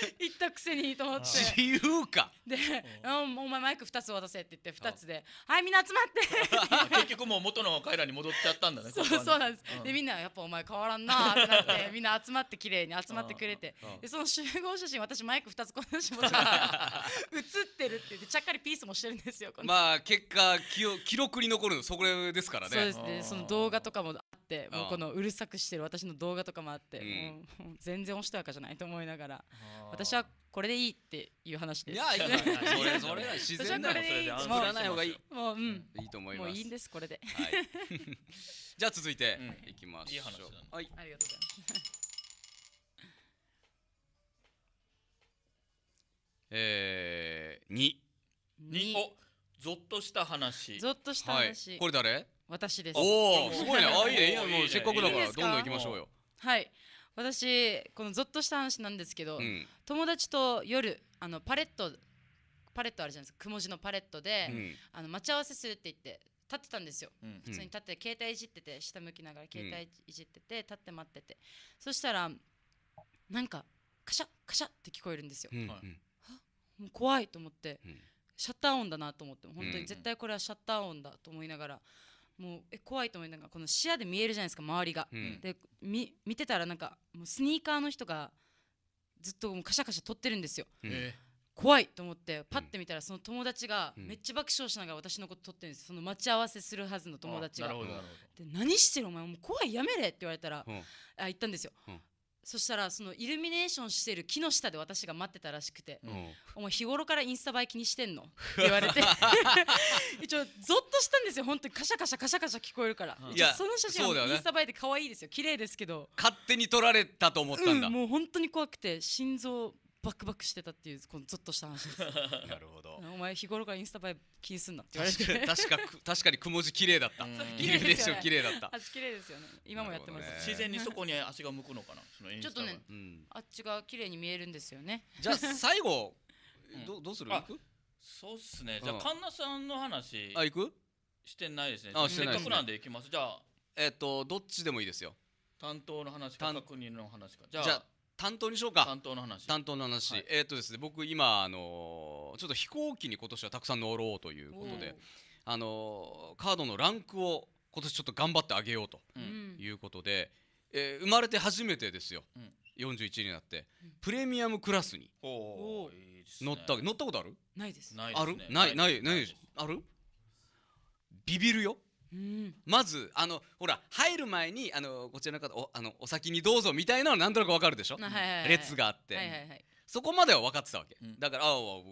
って言ったくせにと思って自由かで、お前マイク2つ渡せって言って2つで「はいみんな集まって 結局もう元の彼らに戻っちゃったんだねそうそうなんです、でみんなやっぱお前変わらんなってなって みんな集まって綺麗に集まってくれてでその集合写真私マイク2つこの人も写ってるって言ってちゃっかりピースもしてるんですよまあ結果記記録に残るそこですからねそうですねその動画とかもってもうこのうるさくしてる私の動画とかもあって、もう全然おしとやかじゃないと思いながら私はこれでいいっていう話ですいやいやそれそれ 自然なのそれで作らない方がいいもう、うん、いいと思いますもういいんですこれで、はい、じゃあ続いて、いきましょういい、ね、はいありがとうございますえー、2。2おぞっとした話ぞっとした話、はい、これ誰私ですおおすごいねあいいねいや もうせっかくだからどんどん行きましょうよはい私このゾッとした話なんですけど、うん、友達と夜あのパレットパレットあるじゃないですかくも字のパレットで、うん、あの待ち合わせするって言って立ってたんですよ、うん、普通に立って携帯いじってて下向きながら携帯いじってて立って待っててそしたらなんかカシャカシャって聞こえるんですよ、はもう怖いと思って、シャッター音だなと思って本当に絶対これはシャッター音だと思いながらもうえ怖いと思いながらこの視野で見えるじゃないですか周りが、うん、で見見てたらなんかもうスニーカーの人がずっともうカシャカシャ撮ってるんですよ、怖いと思ってパッて見たらその友達がめっちゃ爆笑しながら私のこと撮ってるんですその待ち合わせするはずの友達がで何してるお前もう怖いやめれって言われたら、あ言ったんですよ、そしたらそのイルミネーションしてる木の下で私が待ってたらしくて、お前日頃からインスタ映え気にしてんの って言われて 一応ゾッとしたんですよ本当にカシャカシャカシャカシャ聞こえるから、うん、その写真はインスタ映えで可愛いですよ綺麗ですけど勝手に撮られたと思ったんだ、うん、もう本当に怖くて心臓バックバックしてたっていうこのゾッとした話です なるほどお前日頃からインスタ映え気にすんなって言われて確か確かにく雲字綺麗だったイルミネーション綺麗だった足綺麗ですよね今もやってます、ね、自然にそこに足が向くのかなちょっとね、うん、あっちが綺麗に見えるんですよねじゃあ最後うどどうする行くそうっすねじゃあ神田さんの話あ行くしてないですねせっかくなんで行きますじゃあえっ、ー、とどっちでもいいですよ担当の話か確認の話かじゃあ担当にしようか担当の話担当の話、はい、えー、っとですね僕今あのちょっと飛行機に今年はたくさん乗ろうということであのカードのランクを今年ちょっと頑張ってあげようということで、うん、えー、生まれて初めてですよ、うん、41になって、プレミアムクラスに乗った乗ったことあるないです、ね、あるないないないあるビビるようんまずあのほら入る前にあのこちらの方おあのお先にどうぞみたいなのはなんとなくわかるでしょ、はいはいはい、列があって、はいはいはい、そこまでは分かってたわけ、うん、だから「ああ行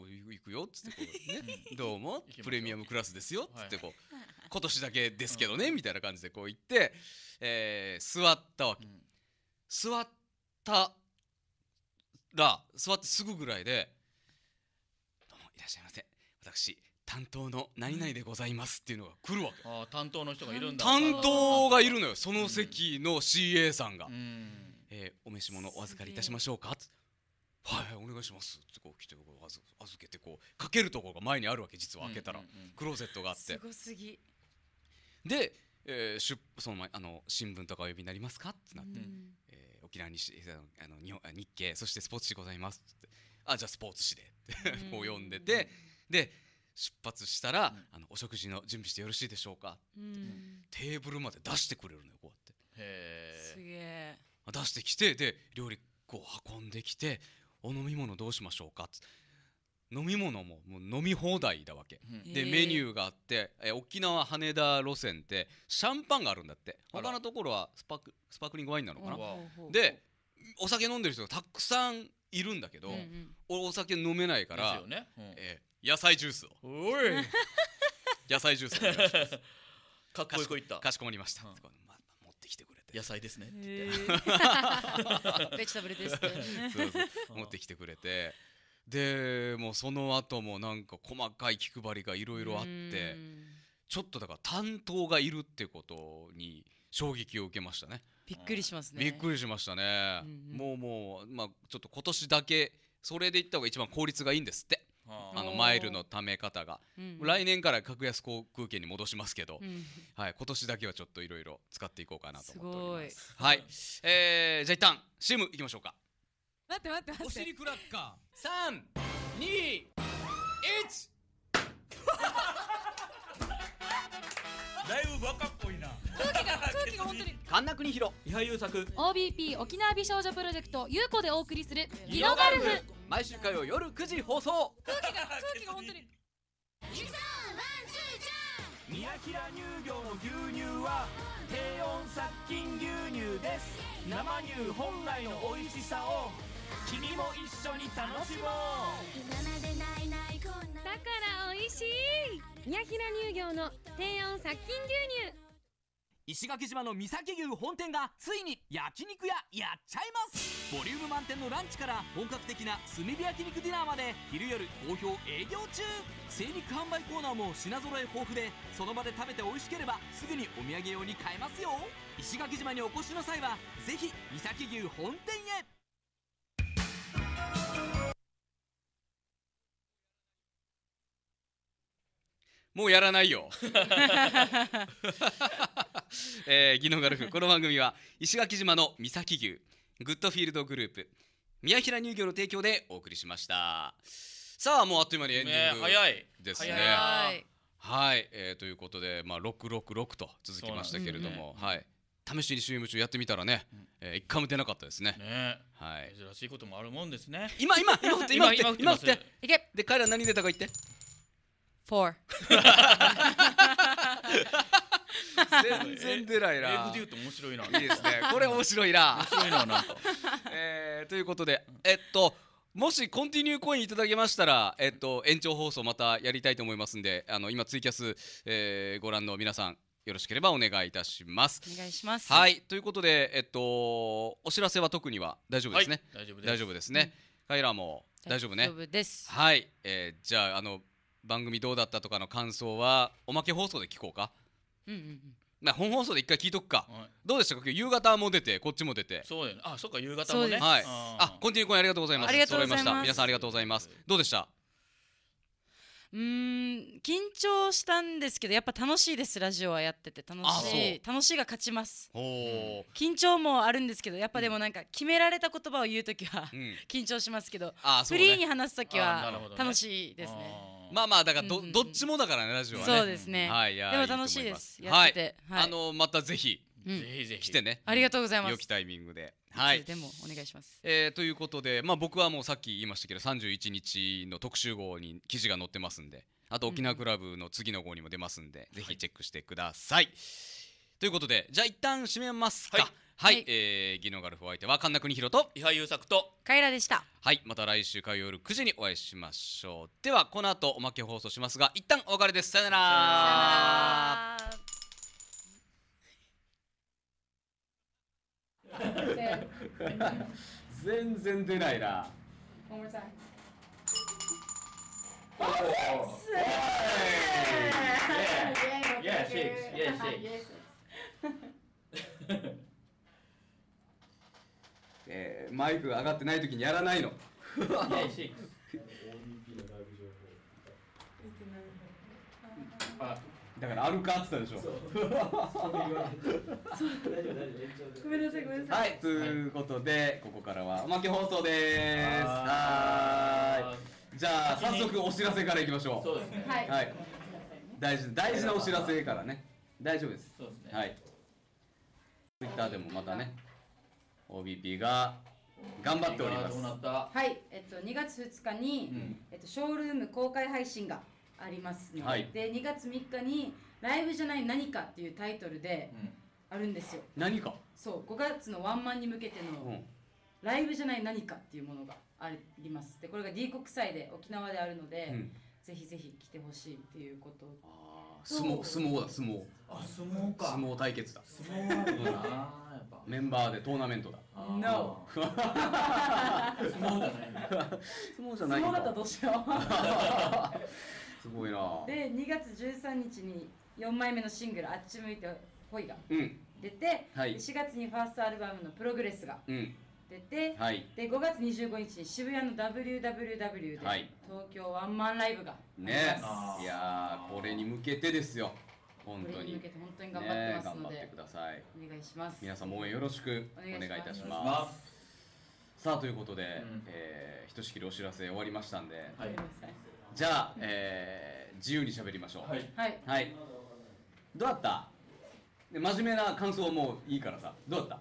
くよ」っつってこう、ね、どうもプレミアムクラスですよ」っつってこう、はい、今年だけですけどね、みたいな感じでこう行って、えー、座ったわけ、うん、座ったら座ってすぐぐらいで「どうもいらっしゃいませ私担当の何々でございますっていうのが来るわけ、ああ担当の人がいるんだ担当がいるのよその席の CA さんが「えー、お召し物お預かりいたしましょうか」はいお願いします」ってこう来てこう預預けてこうかけるところが前にあるわけ実は開けたら、クローゼットがあってすすごぎで、えー、ゅその前あの新聞とかお呼びになりますかってなって、うえー、沖縄にしあの日本日経そしてスポーツ紙ございますってあじゃあスポーツ紙でって こう読んでて、で出発したら、あのお食事の準備してよろしいでしょうかって、テーブルまで出してくれるのよこうやってへすげえ出してきてで料理こう運んできてお飲み物どうしましょうかっ飲み物ももう飲み放題だわけ、うんでメニューがあってえ沖縄羽田路線ってシャンパンがあるんだって他のところはスパクスパークリングワインなのかな、でお酒飲んでる人がたくさんいるんだけど、うんうんお酒飲めないから、ねうんえ野菜ジュースをおい 野菜ジュースをお願いします かっこいくったかしこまりました、うんまあ、持ってきてくれて野菜ですねって言ってベジタブルですそうそう持ってきてくれてでもうその後もなんか細かい気配りがいろいろあってちょっとだから担当がいるってことに衝撃を受けましたねびっくりしますねびっくりしましたね、うんうん、もうもうまあちょっと今年だけそれでいった方が一番効率がいいんですってあのマイルのため方が、来年から格安航空券に戻しますけど、はい、今年だけはちょっといろいろ使っていこうかなと思っておりますはい、えー、じゃあ一旦 CM いきましょうか待って待って待ってお尻クラッカー321だいぶ若っぽいな空気が空気が本当に神田邦弘伊波優作 OBP 沖縄美少女プロジェクト優子でお送りする「ギノガルフ」毎週火曜夜9時放送空気が空気が本当に宮平乳業の牛乳は低温殺菌牛乳です生乳本来の美味しさを君も一緒に楽しもうだから美味しい宮平乳業の低温殺菌牛乳石垣島の三崎牛本店がついに焼肉屋やっちゃいますボリューム満点のランチから本格的な炭火焼肉ディナーまで昼夜好評営業中精肉販売コーナーも品揃え豊富でその場で食べて美味しければすぐにお土産用に買えますよ石垣島にお越しの際はぜひ三崎牛本店へもうやらないよ。えー、技能ガルフこの番組は石垣島の三崎牛グッドフィールドグループ宮平乳業の提供でお送りしました。さあもうあっという間にエンディングですね。はい、えー、ということで、まあ、666と続きましたけれども、ね、はい、試しに CM 中やってみたらね、うえー、一回も出なかったですね、ね、はい、珍しいこともあるもんですね今今今って今って今で彼ら何出たか言って Four. 全然出ないな。英語で言うと面白いな。いいですね。これ面白いな。面白いななんか。えー、ということで、えっと。もしコンティニューコインいただけましたら、えっと、延長放送またやりたいと思いますんであの今ツイキャス、えー、ご覧の皆さんよろしければお願いいたします。お願いします。はい、ということで、えっと、お知らせは特には大丈夫ですね。はい、大丈夫です。ですね。うん、カイラも大丈夫ね。大丈夫です。はい、えー、じゃあ、あの、番組どうだったとかの感想はおまけ放送で聞こうかうんうんうんまあ、本放送で一回聞いとくか、はいどうでしたか今日夕方も出てこっちも出てそうだねあそっか夕方もねはいあコンティニューコインありがとうございますありがとうございました皆さんありがとうございますどうでしたうん緊張したんですけどやっぱ楽しいですラジオはやってて楽しい楽しいが勝ちますほ緊張もあるんですけどやっぱでもなんか決められた言葉を言うときは、う、ん、緊張しますけどあフリーに話すときは楽しいですねまあまあだからど,、どっちもだからねラジオはねそうですね、はいいやでも楽しいですやってて、はいあのまたぜひぜひぜひ来てねありがとうございます良きタイミングではい、でもお願いします、えー、ということで、まあ、僕はもうさっき言いましたけど31日の特集号に記事が載ってますんであと沖縄クラブの次の号にも出ますんで、うん、ぜひチェックしてください。はい、ということでじゃあ一旦締めますか。はいはい、はい、えー、技能ガルフお相手は神田邦弘と伊波優作とカイラでしたはいまた来週火曜夜9時にお会いしましょうではこの後おまけ放送しますが一旦お別れですさよなら全然出ないな One more time. s y e y e y e s y e s えー、マイクが上がってない時にやらないのいだからあるかっつったでしょごめんなさいごめんなさいはいということでここからはおまけ放送ですはいじゃあ早速お知らせからいきましょうそうですねはい、はい、大事大事なお知らせからね大丈夫ですそうですねはいツイッターでもまたね OBP が頑張っておりますはい、えっと、2月2日に、うん、えっと、ショールーム公開配信がありますのではい、で2月3日に「ライブじゃない何か」っていうタイトルであるんですよ、うん、何かそう5月のワンマンに向けての、ライブじゃない何か」っていうものがありますでこれが D 国際で沖縄であるので、ぜひぜひ来てほしいっていうことああ相撲相撲だ相撲あ相撲か相撲対決だ相撲だなメンバーでトーナメントだ No 相撲じゃない 相撲じゃない相撲だったらどうしよう すごいなで2月13日に4枚目のシングル「あっち向いてほい」がうん出て、はい4月にファーストアルバムの「プログレス」がうん出て、はいで5月25日に渋谷の WWW ではい東京ワンマンライブがねまいやこれに向けてですよ本当に本当に頑張ってますので、ね、頑張ってくださいお願いします皆さん応援よろしくお願いいたしますさあということで、うん、えー、ひとしきりお知らせ終わりましたんで、はい、じゃあ、えー、自由に喋りましょうはい、はい、はい、どうだった真面目な感想もいいからさどうだった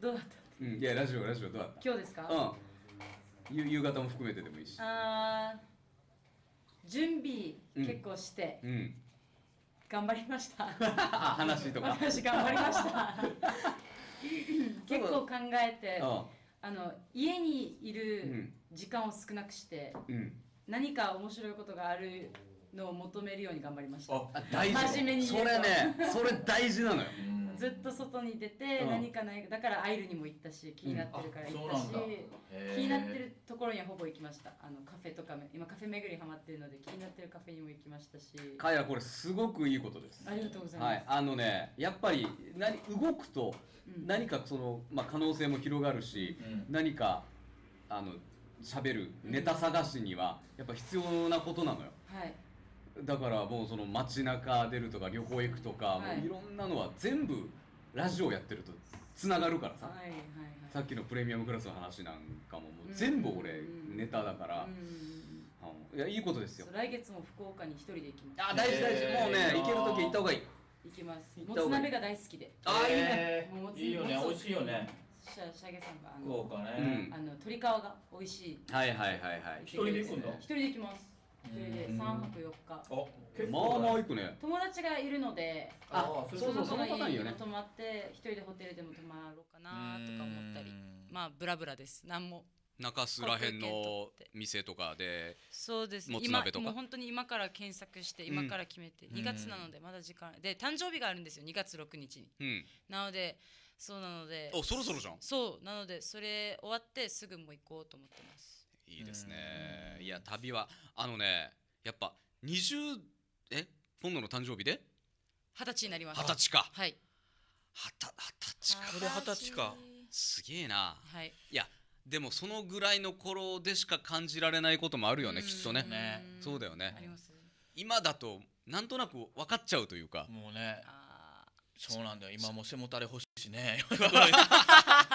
どうだったうん、いやラジオラジオどうだった今日ですかうん夕夕方も含めてでもいいしああ準備結構して、うん、うん頑張りました 話とか話頑張りました 結構考えてあの家にいる時間を少なくして、うん、何か面白いことがあるのを求めるように頑張りましたあ大事初めにそれねそれ大事なのよ ずっと外に出て何かない、だからアイルにも行ったし気になってるから行ったし、気になってるところにはほぼ行きましたあのカフェとか今カフェ巡りハマってるので気になってるカフェにも行きましたしカイラこれすごくいいことですありがとうございます、はい、あのねやっぱり何動くと何かその、まあ、可能性も広がるし、うん、何かあの喋るネタ探しにはやっぱ必要なことなのよ、はいだからもうその街中出るとか旅行行くとか、はい、もういろんなのは全部ラジオやってるとつながるからさ、はいはいはい、さっきのプレミアムクラスの話なんかももう全部俺ネタだから。いやいいことですよ来月も福岡に一人で行きますあ大事大事もうね行ける時行った方がいい行きますもつ鍋が大好きでああいいねもついいよね美味しいよねしゃしゃげさんがあの福岡ね、あの鶏皮が美味しいはいはいはいはい一人で行くんだ一人で行きます三3泊4日結まあまあ行くね友達がいるのであそうそうそのパタよね泊まって一人でホテルでも泊まろうかなとか思ったりまあブラブラです何も中洲らへんの店とかでそうですもつ鍋とか今もう本当に今から検索して今から決めて、2月なのでまだ時間で誕生日があるんですよ2月6日に、なのでそうなのでおそろそろじゃんそうなのでそれ終わってすぐもう行こうと思ってますいいですねいや旅はあのねやっぱ20え今度の誕生日で二十歳になります二十歳かはい二十歳かこれ二十歳かすげえな、はい、いやでもそのぐらいの頃でしか感じられないこともあるよねきっとねそうだよね今だとなんとなく分かっちゃうというかもうねそうなんだよ今も背もたれ欲しいしね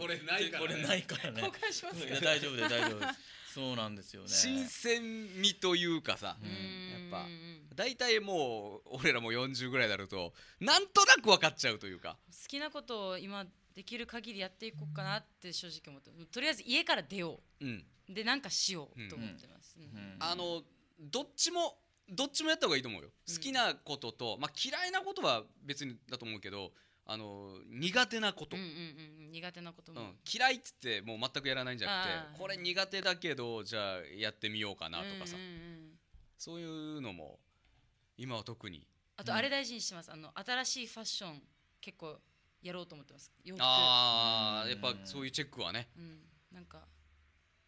これないからね。これないからね。交換しますか。大丈夫で大丈夫です。そうなんですよね。新鮮味というかさ、やっぱ大体もう俺らも40ぐらいになるとなんとなく分かっちゃうというか。好きなことを今できる限りやっていこうかなって正直思って、とりあえず家から出よう。うん、でなんかしようと思ってます。あのどっちもどっちもやった方がいいと思うよ。好きなことと、まあ嫌いなことは別にだと思うけど。あの苦手なこと、うんうんうん、苦手なことも、うん、嫌いっつってもう全くやらないんじゃなくてこれ苦手だけどじゃあやってみようかなとかさ、うんうんうん、そういうのも今は特にあとあれ大事にしてます、あの新しいファッション結構やろうと思ってます洋服ああ、うん、やっぱそういうチェックはね、うん、なんか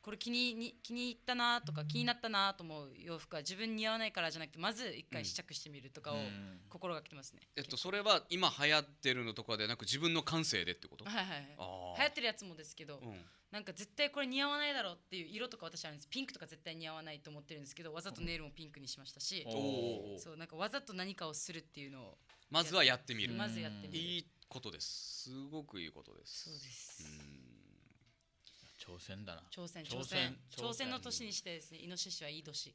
これ気にに気に入ったなとか気になったなと思う洋服は自分に似合わないからじゃなくてまず一回試着してみるとかを心がけてますね、うん、えっと、それは今流行ってるのとかではなく自分の感性でってことはいはい、はい、流行ってるやつもですけど、うん、なんか絶対これ似合わないだろうっていう色とか私あるんですピンクとか絶対似合わないと思ってるんですけどわざとネイルもピンクにしましたし、うん、そうなんかわざと何かをするっていうのをまずはやってみるまずやってみるいいことですすごくいいことですそうですうん挑戦だな挑戦挑戦挑戦の年にしてですねイノシシはいい年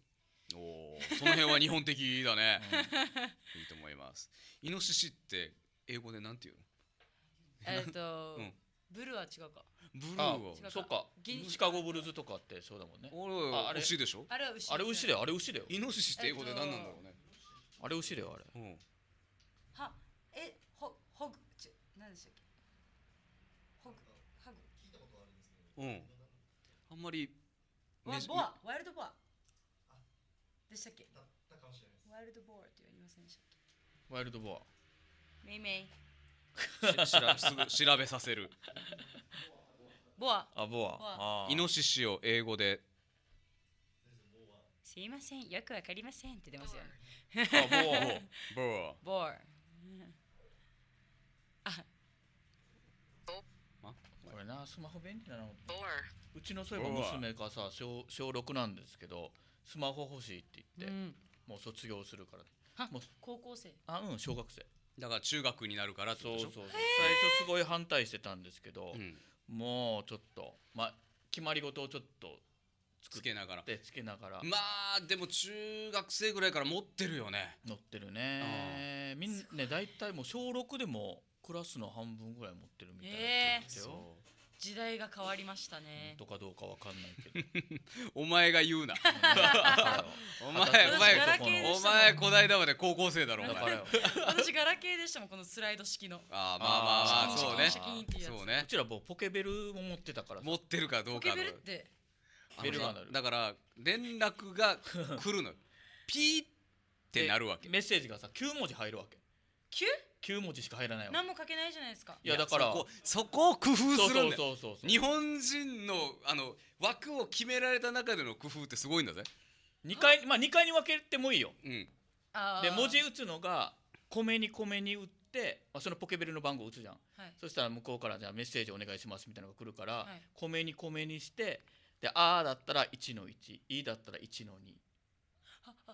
おおその辺は日本的だね、うん、いいと思いますイノシシって英語でなんて言うのえっと、うん、ブルーは違うかブルーはそっかシカゴブルーズとかってそうだもんねあれ牛でしょあれ牛あれ牛だよあれ牛だよイノシシって英語で何なんだろうね、あれ牛だよあれ、うん、はえほほぐち何でしたっけうんあんまりわボアワイルドボアでしたっけだったかもしれないですワイルドボアって言いませんでしたっけ。ワイルドボけメイメイアし調べす調べさせるボアあボアイノシシを英語ですいませんよくわかりませんって出ますよねあボアボアボアボアこれなスマホ便利なのうちのそういえば娘がさ小小6なんですけどスマホ欲しいって言って、うん、もう卒業するからはもう高校生あうん小学生だから中学になるからってそうそうそう最初すごい反対してたんですけど、うん、もうちょっとまあ決まり事をちょっとつけながらつけながらまあでも中学生ぐらいから持ってるよね持ってるねみんなね大体もう小6でもクラスの半分ぐらい持ってるみたいな、えー、そう時代が変わりましたね。とかどうかわかんないけど。お前が言うな。お前お前お前こないだまで高校生だろ。私ガラケーでしたもんこのスライド式の。あまあまあまあそうね。そうね。うちらもポケベルも持ってたから。持ってるかどうか。ポケベルって。ベルがる。だから連絡が来るの。ピーってなるわけ。メッセージがさ9文字入るわけ。9？9文字しか入らないわ何も書けないじゃないですかいやだからそこそこを工夫するんだよ日本人のあの枠を決められた中での工夫ってすごいんだぜ2回まあ2回に分けてもいいよ、うん、で文字打つのが米に米に打ってあそのポケベルの番号打つじゃん、はい、そしたら向こうからじゃあメッセージお願いしますみたいなのが来るから、はい、米に米にしてで「あ」だったら1の1「い」だったら1の2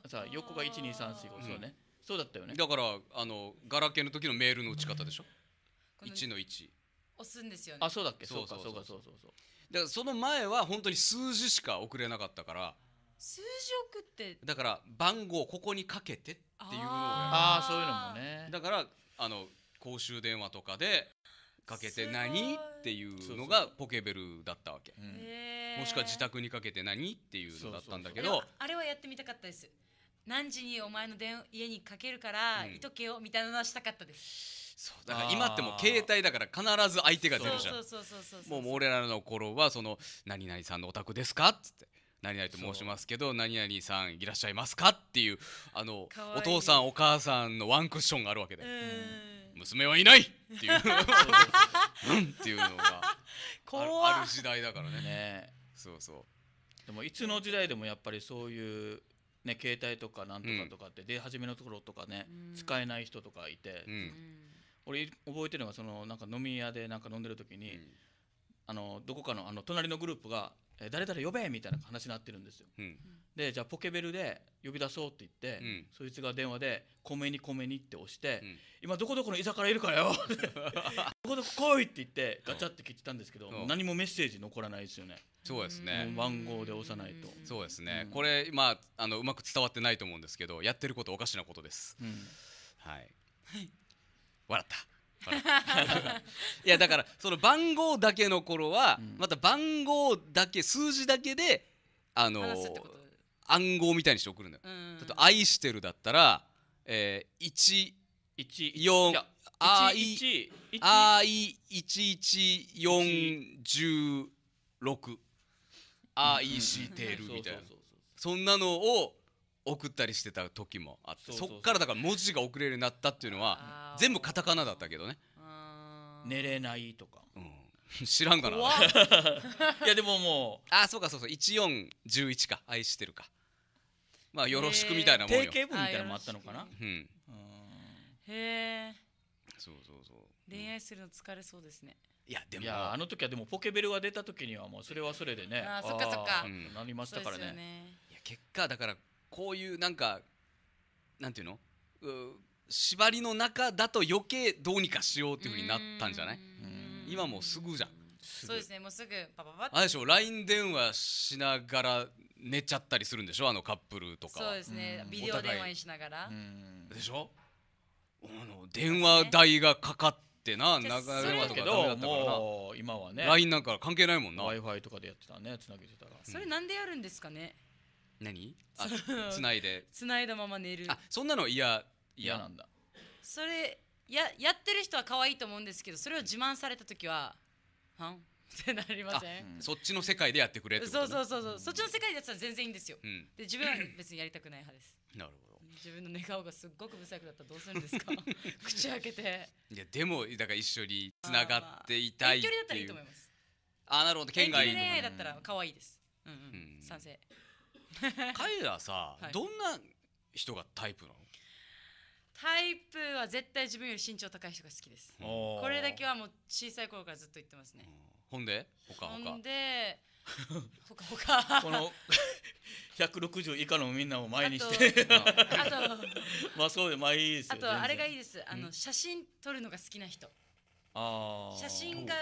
さあ横が12345そうね、うんそうだったよねだからあのガラケーの時のメールの打ち方でしょ1の1押すんですよねあそうだっけそうかそうかそうそうそうだからその前は本当に数字しか送れなかったから数字送ってだから番号ここにかけてっていうのをああそういうのもねだからあの公衆電話とかでかけて何っていうのがポケベルだったわけ、もしくは自宅にかけて何っていうのだったんだけどあれはやってみたかったです何時にお前の電家にかけるからいとけよみたいなのはしたかったです。そうだから今っても携帯だから必ず相手が出るじゃんもう俺らの頃はその「何々さんのお宅ですか?」っつって「何々と申しますけど何々さんいらっしゃいますか?」っていうあのお父さんお母さんのワンクッションがあるわけで「娘はいない!」っていう うんっていうのがある時代だからね。ねそうそうでもいつの時代でもやっぱりそういうね、携帯とかなんとかとかって出始めのところとかね、使えない人とかいて、俺覚えてるのがそのなんか飲み屋でなんか飲んでる時に、あのどこかのあの隣のグループが「え誰々呼べ!」みたいな話になってるんですよ。でじゃあポケベルで呼び出そうって言って、そいつが電話で「米に米に」って押して「今どこどこの居酒屋いるからよ」どこどこ来い!」って言ってガチャって切ってたんですけど何もメッセージ残らないですよね。そうですね番号で押さないとそうですね、うん、これまああのうまく伝わってないと思うんですけどやってることおかしなことです、うん、はい、はい、笑った いやだからその番号だけの頃は、また番号だけ数字だけであの暗号みたいにして送るんだよ。ょっと愛してる」だったら、えー、14あいあい111416。r e てテールみたいなそんなのを送ったりしてた時もあってそっからだから文字が送れるようになったっていうのは全部カタカナだったけどね寝れないとか、うん、知らんかな いやでももうあそうかそうそう1411か愛してるかまあよろしくみたいなもんよ定型文みたいなのもあったのかなうんへえそうそうそう恋愛するの疲れそうですね、うんいやでもあの時はでもポケベルが出た時にはもうそれはそれでねあそっかそっか、うん、なりましたからね、ね、いや結果だからこういうなんかなんていうのう縛りの中だと余計どうにかしようっていうふうになったんじゃない今もうすぐじゃんそうですねもうすぐパパパあれでしょ LINE 電話しながら寝ちゃったりするんでしょあのカップルとかそうですねビデオ電話しながらでしょあの電話代がかかってってななかなかけどもう今はね LINE なんか関係ないもんな w i f i とかでやってたねつなげてたらそれなんでやるんですかね何あつないでつないだまま寝るあそんなの嫌嫌なんだそれややってる人は可愛いと思うんですけどそれを自慢された時ははんってなりません、そっちの世界でやってくれってこと、そうそうそうそう、そっちの世界でやったら全然いいんですよ、で自分は別にやりたくない派ですなるほど自分の寝顔がすっごく不細工だったらどうするんですか 口開けていやでもだから一緒につながっていたいっていう、まあ、距離だったらいいと思いますあなるほど県外遠恋愛だったら可愛いですうん、うん、賛成彼ら さ、はい、どんな人がタイプなのタイプは絶対自分より身長高い人が好きですこれだけはもう小さい頃からずっと言ってますねほんでほかほかほんでほかほかこの160以下のみんなを前にしてあと まあそうまあいいですあとあれがいいですあの写真撮るのが好きな人あ写真が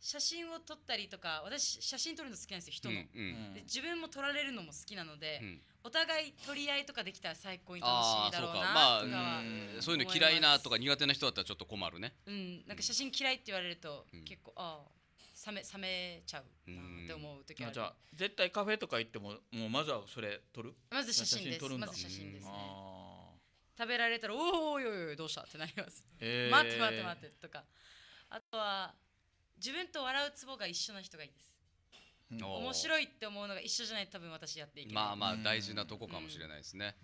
写真を撮ったりとか私写真撮るの好きなんですよ人の、うんうん、自分も撮られるのも好きなので、うん、お互い撮り合いとかできたら最高に楽しいだろうなとかそうまあ、うそういうの嫌いなとか苦手な人だったらちょっと困るねうんなんか写真嫌いって言われると、結構ああ冷め冷めちゃうなって思う時あるじゃあ絶対カフェとか行ってももうまずはそれ撮るまず写真ですまず写真ですね食べられたら「おおよよどうした?」ってなります「えー、待って待って待って」とかあとは自分と笑うツボが一緒な人がいいです面白いって思うのが一緒じゃないと多分私やっていけないまあまあ大事なとこかもしれないですね、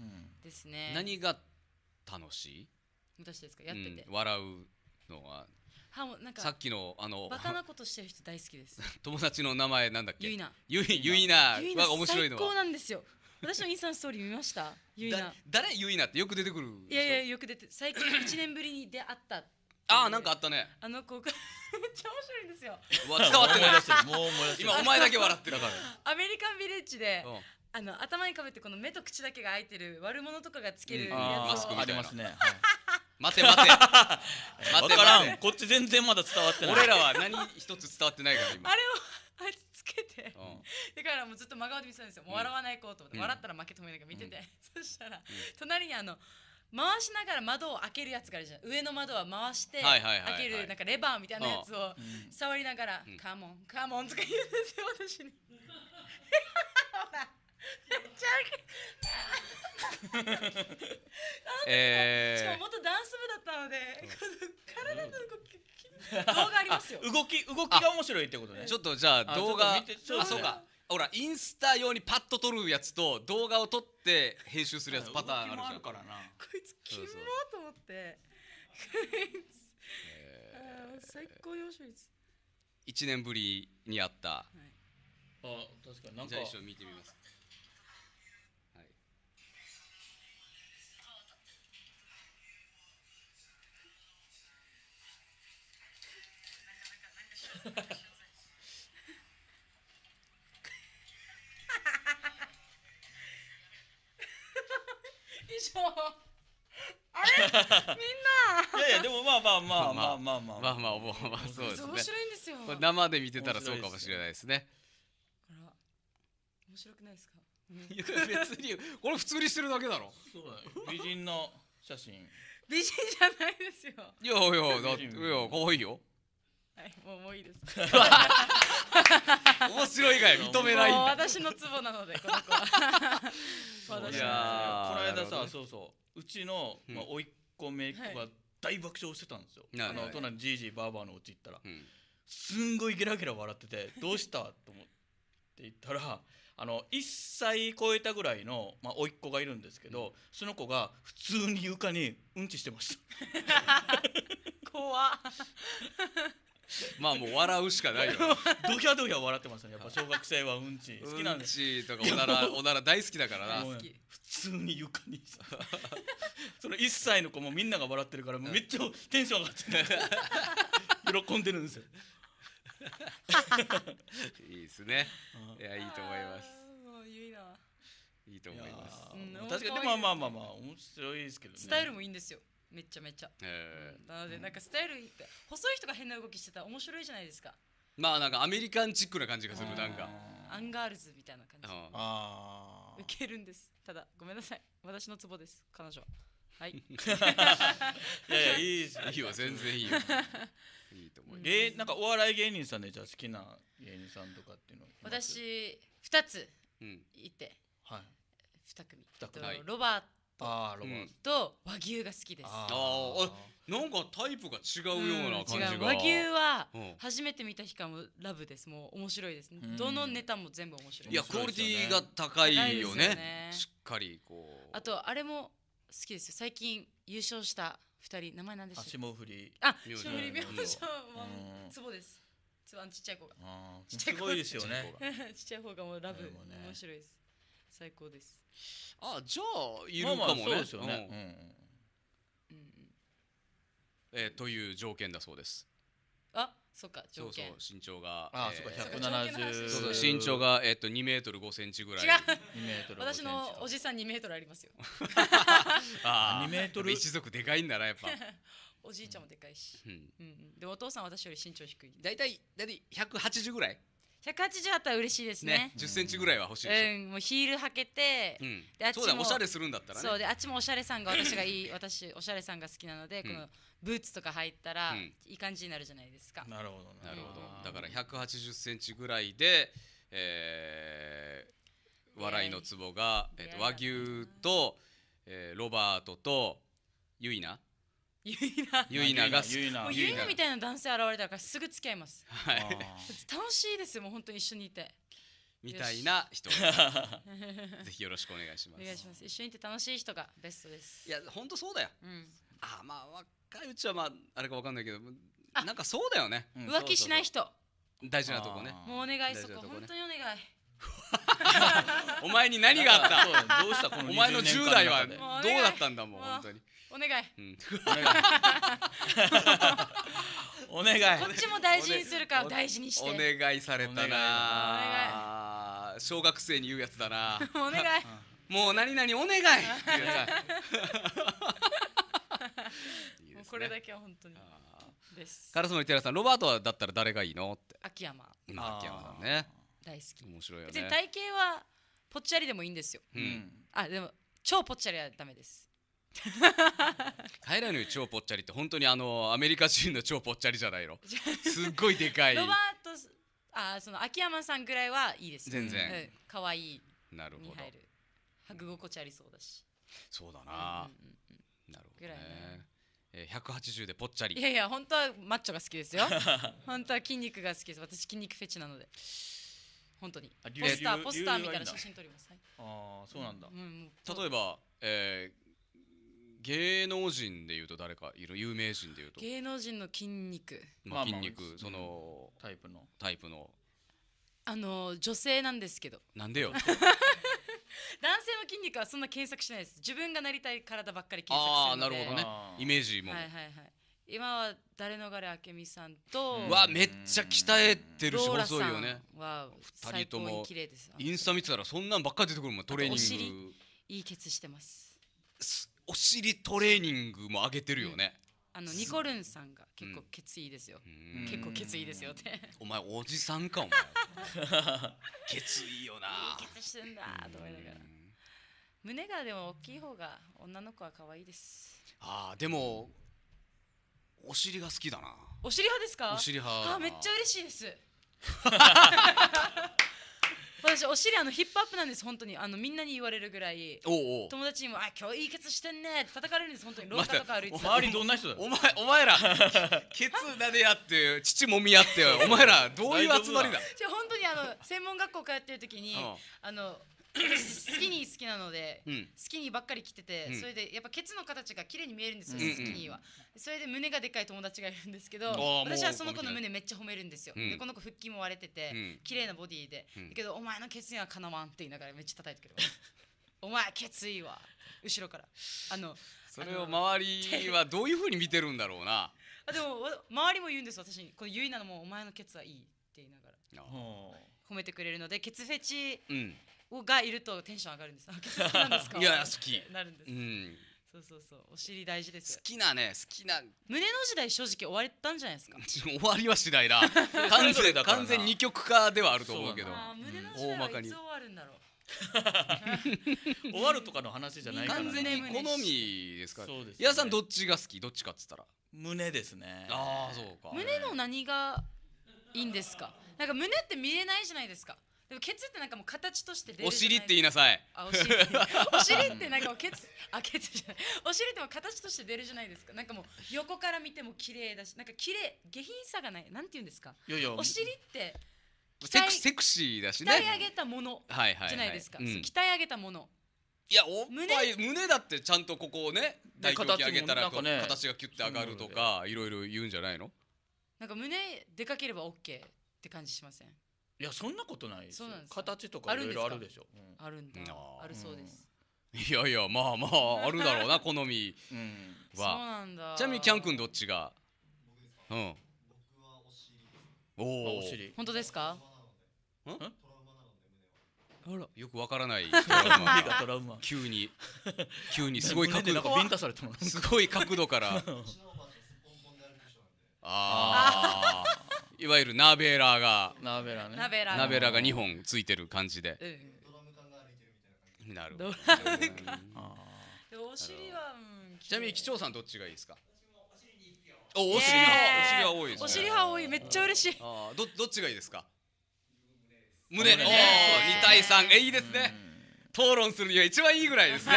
ですね何が楽しい私ですかやってて、うん、笑うのはかもなんかさっきのあのバカなことしてる人大好きです 友達の名前なんだっけゆいなゆいゆいなは面白いの最高なんですよ私のインスタンストーリー見ましたゆいな誰ゆいなってよく出てくるいやいやよく出て最近一年ぶりに出会ったああなんかあったねあの子が めっちゃ面白いんですよわ伝わってないですよ。もう今お前だけ笑ってるからアメリカンビレッジで、うんあの頭にかぶってこの目と口だけが開いてる悪者とかがつけるやつ、うん、マスクみたいな、ねはい、待て待て 待て待てこっち全然まだ伝わってない俺らは何一つ伝わってないから今あれをあいつつけて、うん、だからもうずっと真顔で見せたんですよ、もう笑わないこうと思って、うん、笑ったら負けと思いながら見てて、うん、そしたら、隣にあの回しながら窓を開けるやつがあるじゃん上の窓は回して開けるなんかレバーみたいなやつを触りながら「カモンカモン」とか言うんですよ私にめっちゃえー、しかも元ダンス部だったので、この体の動き、動画ありますよ。動き動きが面白いってことね。ちょっとじゃあ動画あそうか。ほらインスタ用にパッと撮るやつと動画を撮って編集するやつパターンあるじゃん。からな。こいつキモと思って。えー、最高に面です。一年ぶりにあった。はい、あ確かになんか。じゃあ一緒に見てみます。以上あれ みんないやいやでもまあまあまあまあまあまあまあまあまあまあそうですね面白いんですよ生で見てたらそうかもしれないですねあら面白くないですか別にこれ普通にしてるだけだろそうだよ美人の写真美人じゃないですよいやいやだっていや可愛いよはいもうもういいです 面白いが認めない私のツボなのでこの子は いやこの間さ、そうそううちの、まあ、甥っ子姪っ子が大爆笑してたんですよ、あの隣じいじいばあばのう家行ったら、すんごいゲラゲラ笑ってて「どうした?」と思って言ったらあの1歳超えたぐらいの、まあ、甥っ子がいるんですけど、うん、その子が普通に床にうんちしてました怖っ まあもう笑うしかないよ ドキャドキャ笑ってましたねやっぱ小学生はうんち 好きなんでうんちとかおならおなら大好きだからな好き普通に床にその1歳の子もみんなが笑ってるからもうめっちゃテンション上がってる喜んでるんですよいいですねいやいいと思いますもういいないいと思いますー確かにでもまあまあまあまあ面白いですけどねスタイルもいいんですよめちゃめちゃ、えー、なのでなんかスタイル細い人が変な動きしてたら面白いじゃないですかまあなんかアメリカンチックな感じがするなんかアンガールズみたいな感じああ受けるんですただごめんなさい私のツボです彼女ははい いやいやいいいいわ全然いいよ いいと思います、えー、なんかお笑い芸人さんでじゃあ好きな芸人さんとかっていうの私2ついて、うん、はい2組2組、はい、ロバーットと和牛が好きです。ああなんかタイプが違うような感じが、和牛は初めて見た日かもラブですもう面白いですね、どのネタも全部面白いいやクオリティが高いよねしっかりこうあとあれも好きですよ最近優勝した二人名前なんでしょう。霜降りあ霜降り明星はツボですつばんちっちゃい子がちっちゃい子いですよねちっちゃい方がもうラブ面白いです最高ですあじゃあいるかもね、そうですよね、うんうえー、という条件だそうですあそうか条件そうそう身長があ、えー、そうか170そうそう身長がえー、っと2メートル5センチぐらい違う私のおじさん2メートルありますよあ2 メートル一族でかいんだなやっぱ おじいちゃんもでかいし、うんうん、でお父さん私より身長低い大体大体180ぐらい180あったら嬉しいですねね10センチぐらいは欲しいでうんもうヒール履けて、うんであっちもおしゃれするんだったらねそうであっちもおしゃれさんが私がいい 私おしゃれさんが好きなので、このブーツとか入ったら、うんいい感じになるじゃないですか。なるほどなるほどだから180センチぐらいで、えー笑いのツボが、えーと和牛と、えーロバートとユイナゆいながゆいなゆいなみたいな男性現れたからすぐ付き合いますはい楽しいですもう本当に一緒にいてみたいな人ぜひよろしくお願いしますお願いします一緒にいて楽しい人がベストですいや本当そうだよ、うん、あまあ若いうちはまああれかわかんないけどなんかそうだよね、浮気しない人大事なとこねもうお願いそこ、本当にお願いお前に何があった、どうしたこのお前の10代はどうだったんだもう本当にお願い、うん、お願い こっちも大事にするから大事にしてお願いされたな小学生に言うやつだなお願い もう何々お願い うこれだけは本当にですカラスの寺さんロバートだったら誰がいいのって秋山まあ秋山さんね大好き面白いよね体型はぽっちゃりでもいいんですよ、うん、あでも超ぽっちゃりはダメです 彼らの超ぽっちゃりって本当にあのアメリカ人の超ぽっちゃりじゃないの すっごいでかいロバートあその秋山さんぐらいはいいです、ね、全然可愛、うん、いいなるほど履く心地ありそうだし、そうだな、うんうんうん、なるほど、ね、えー、180でぽっちゃりいやいや本当はマッチョが好きですよ 本当は筋肉が好きです私筋肉フェチなので本当にポスターポスターみたいな写真撮ります、はい、ああそうなんだ、うん、うん、例えば、えー、芸能人でいうと誰かいる有名人でいうと芸能人の筋肉まあ筋肉、まあまあ、その、タイプのタイプのあの女性なんですけどなんでよ 男性の筋肉はそんな検索しないです自分がなりたい体ばっかり検索するのでああなるほどねイメージも、はいはいはい、今は誰のがれ明美さんとわめっちゃ鍛えてるし細いよねは2人ともインスタ見てたらそんなんばっか出てくるもんトレーニングいいケツしてますお尻トレーニングも上げてるよね、あのニコルンさんが結構決意ですよ、結構決意ですよってお前おじさんかお前 ケツよないいしてんだと思いながら胸がでも大きい方が女の子は可愛いですああでもお尻が好きだなお尻派ですかお尻派あめっちゃ嬉しいです 私お尻あのヒップアップなんです本当にあのみんなに言われるぐらいおうおう友達にも「あ今日いいケツしてんね」って叩かれるんです本当に廊下とか歩いて周りどんな人だお前お前らケツ撫でやって父もみ合ってお前らどういう集まりだじゃ本当にあの専門学校通ってる時にあのスキニー好きなので、うん、スキニーばっかり着てて、うん、それでやっぱケツの形が綺麗に見えるんですよ、うんうん、スキニーはそれで胸がでかい友達がいるんですけど、私はその子の胸めっちゃ褒めるんですよ、うん、でこの子腹筋も割れてて、うん、綺麗なボディで、けどお前のケツにはかなわんって言いながらめっちゃ叩いてくるお前ケツいいわ後ろからあのそれを周りはどういうふうに見てるんだろうなあでも周りも言うんです私にこのゆいなのもお前のケツはいいって言いながら褒めてくれるのでケツフェチ、うんがいるとテンション上がるんです。いや好き。なるんです。うん。そうそうそうお尻大事です好きなね好きな胸の時代正直終わったんじゃないですか 終わりはしないな 完全だ完全二極化ではあると思うけど胸の時代はいつ終わるんだろう終わるとかの話じゃないから、完全に好みですかそうです。皆さんどっちが好きどっちかっつったら胸ですねああそうか胸の何がいいんですかなんか胸って見れないじゃないですかでもケツってなんかもう形として出るお尻って言いなさいあお尻お尻ってなんかもうケツあケツじゃないお尻っても形として出るじゃないですかなんかもう横から見ても綺麗だしなんか綺麗下品さがないなんて言うんですかいやいやお尻ってセクセクシーだしね鍛え上げたものじゃないですか、鍛え上げたものいやおっぱい胸だってちゃんとここをね大胸上げたら形,、ね、形がキュッて上がるとかいろいろ言うんじゃないのなんか胸でかければ OK って感じしませんいやそんなことないですよです形とかあいるろでいろあるでしょ、あるんだあるそうですいやいやまあまあ あるだろうな好みうんうんそうはなんだちなみにキャン君どっちがうんおおお尻本当ですかあらよくわからない ラウマ急に 急にすごい角かビン度タされすごい角度からああいわゆるナベラがナベラねナベラナが二本ついてる感じで、ドラムるほど。お尻は、ちなみに機長さんどっちがいいですかお尻は、お尻は多いですねお尻は多いめっちゃ嬉しいあどどっちがいいですか胸胸、ね、お2対三、えいいですね討論するには一番いいぐらいですね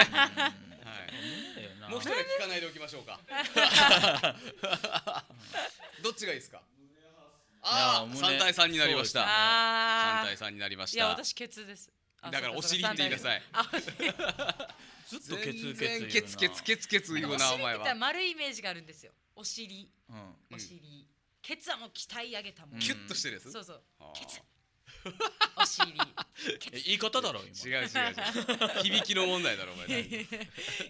もう一人聞かないでおきましょうか。どっちがいいですか。ああ、三対三になりました。三対三になりました。いや、私ケツです。だからお尻って言いなさい。ずっとケツケツケツケツケツケツ、言うなお前は。丸いイメージがあるんですよ。お尻、お尻、ケツはもう鍛え上げたもん。キュッとしてるやつ。そうそう。ケツ。お尻。言 い方だろ今。違う違う違う。響きの問題だろお前。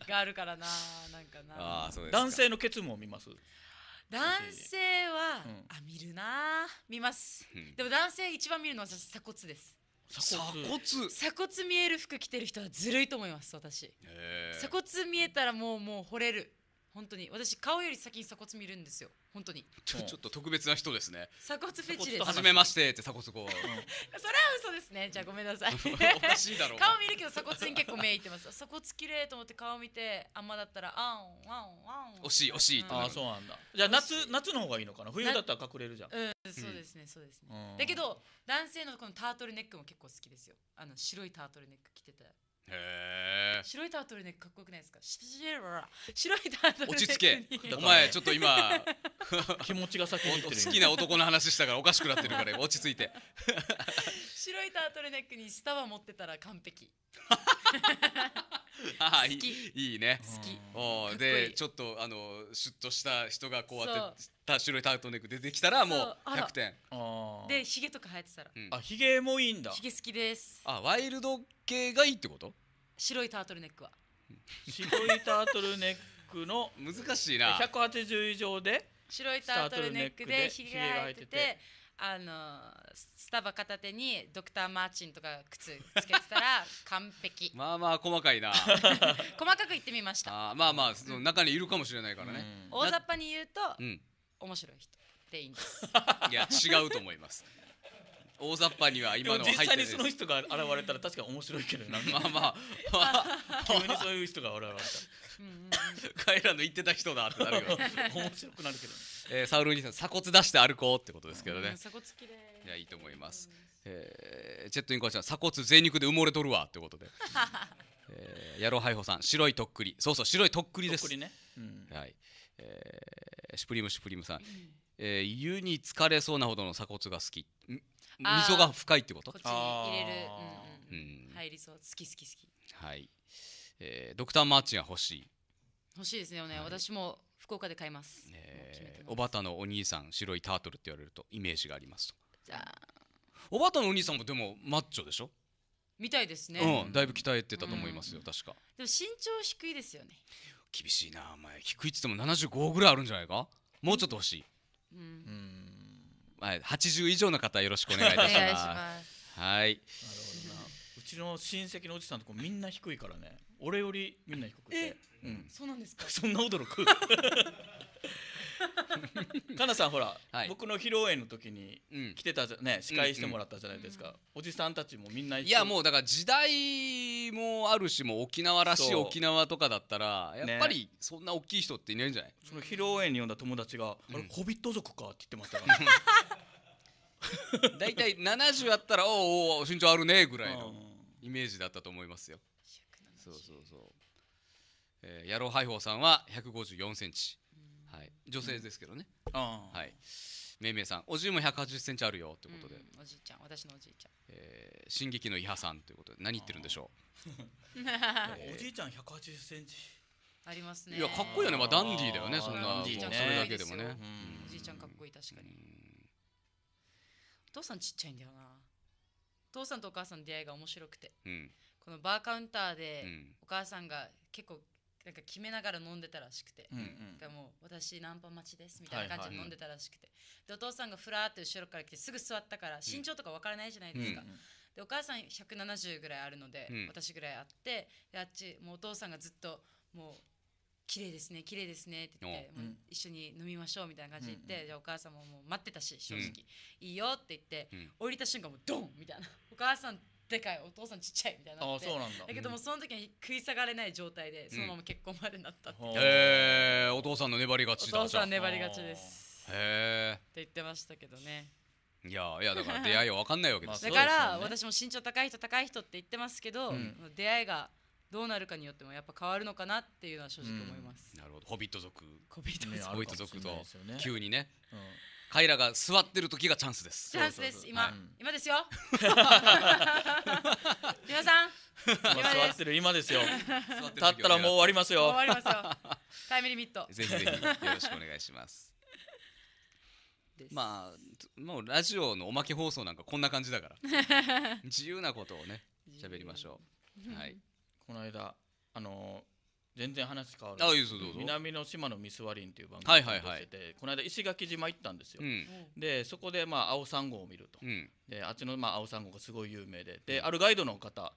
があるからななんかな。ああそう男性のケツも見ます。男性は、あ見るな見ます、でも男性一番見るのは鎖骨です鎖骨鎖骨見える服着てる人はずるいと思います私鎖骨見えたらもうもう惚れる本当に私顔より先に鎖骨見るんですよ本当にちょちょっと特別な人ですね鎖骨フェチです初めましてって鎖骨こう、それは嘘ですねじゃあごめんなさい おかしいだろう顔見るけど鎖骨に結構目いってます鎖骨綺麗と思って顔見てあんまだったらあんあんあん惜しい惜しい、うん、あそうなんだじゃあ夏夏の方がいいのかな冬だったら隠れるじゃんうんそうですねそうですね、うん、だけど男性のこのタートルネックも結構好きですよあの白いタートルネック着てた白いタートルネックかっこよくないですか白いタートルネック落ち着けお前ちょっと今 気持ちが先に好きな男の話したからおかしくなってるから落ち着いて白いタートルネックにスタバ持ってたら完璧 ああいきいいね好きおでちょっとあのシュッとした人がこうやってた白いタートルネック出てきたらもう100点でヒゲとか生えてたら、うん、あヒゲもいいんだヒゲ好きですあワイルド系がいいってこと白いタートルネックは白いタートルネックの難しいな180以上で白いタートルネックでひげが生えててあのスタバ片手にドクター・マーチンとか靴つけてたら 完璧まあまあ細かいな 細かく言ってみましたあまあまあその中にいるかもしれないからね、大雑把に言うと、うん、面白い人でいいんですいや違うと思います大雑把には今のは入って実際にその人が現れたら確か面白いけどなまあまあ 急にそういう人が現れた彼らの言ってた人だってなるよ面白くなるけど、ね、えー、サウル兄さん鎖骨出して歩こうってことですけどね、うん、鎖骨いやいいと思います、えー、ェットインコアちゃん鎖骨贅肉で埋もれとるわってことで えー、野郎ハイホさん白いとっくりそうそう白いとっくりですとっくりね、うん、はいえー、シュプリームシュプリームさん、うん、えー、湯に疲れそうなほどの鎖骨が好き溝が深いってことこっちに入れる、うん入りそう好き好き好きはい、えー、ドクターマーチンは欲しい欲しいですよねはい、私も福岡で買います,、えー、おばたのお兄さん白いタートルって言われるとイメージがありますとじゃあおばたのお兄さんもでもマッチョでしょみたいですね、うん、だいぶ鍛えてたと思いますよ、うん、確かでも身長低いですよね厳しいなお前低いっつっても75ぐらいあるんじゃないかもうちょっと欲しいうん、うん八十以上の方よろしくお願いいたします。はい。うちの親戚のおじさんとこみんな低いからね。俺よりみんな低くて。うん、そうなんですか。そんな驚く。かなさんほら、はい僕の披露宴の時に来てたじゃね司会してもらったじゃないですか、おじさんたちもみんないやもうだから時代もあるしもう沖縄らしい沖縄とかだったらやっぱりそんな大きい人っていないんじゃない、その披露宴に呼んだ友達が「あれホビット族か」って言ってましたからだいたい70あったらおうおう身長あるねぐらいのイメージだったと思いますよそうそうそう、えー、野郎ハイホーさんは1 5 4センチはい、女性ですけどね、はいめいめいさんおじいも1 8 0ンチあるよってことで、うん、おじいちゃん私のおじいちゃん、えー、進撃の伊波さんということで何言ってるんでしょう、おじいちゃん1 8 0ンチありますねいやかっこいいよね、まあ、ダンディーだよねそんな、それだけでもねおじいちゃんかっこいい確かにお父さんちっちゃいんだよなお父さんとお母さんの出会いが面白くて、うん、このバーカウンターで、お母さんが結構なんか決めながら飲んでたらしくて、うんうん、もう私ナンパ待ちですみたいな感じで飲んでたらしくて、はいはい、でお父さんがふらーって後ろから来てすぐ座ったから身長とかわからないじゃないですか、うんうんうん、でお母さん170ぐらいあるので、うん、私ぐらいあってであっちもうお父さんがずっともう綺麗ですね綺麗ですねって言って、もう一緒に飲みましょうみたいな感じで言って、うんうん、じゃあお母さんももう待ってたし正直、うん、いいよって言って、うん、降りた瞬間もうドンみたいなお母さんでかいお父さんちっちゃいみたいなあそうなんだだけどもその時に食い下がれない状態でそのまま結婚までなったってう、ん、へえお父さんの粘りがちだお父さん粘りがちですへえって言ってましたけどねいやいやだから出会いは分かんないわけです だから、私も身長高い人高い人って言ってますけど、うん、出会いがどうなるかによってもやっぱ変わるのかなっていうのは正直思います、うん、なるほどホビット族ホビット族, ね、ホビット族と急にね、うんカイラが座ってる時がチャンスですチャンスです今、はい、今ですよ皆 さん今座ってる今ですよ立ったらもう終わりますよ終わりますよタイムリミットぜひぜひよろしくお願いしますまあもうラジオのおまけ放送なんかこんな感じだから 自由なことをね喋りましょうはいこの間あの全然話変わるですど南の島のミスワリンっていう番組をやっててこの間石垣島行ったんですよ、でそこでまあ青サンゴを見ると、であっちのまあ青サンゴがすごい有名でで、あるガイドの方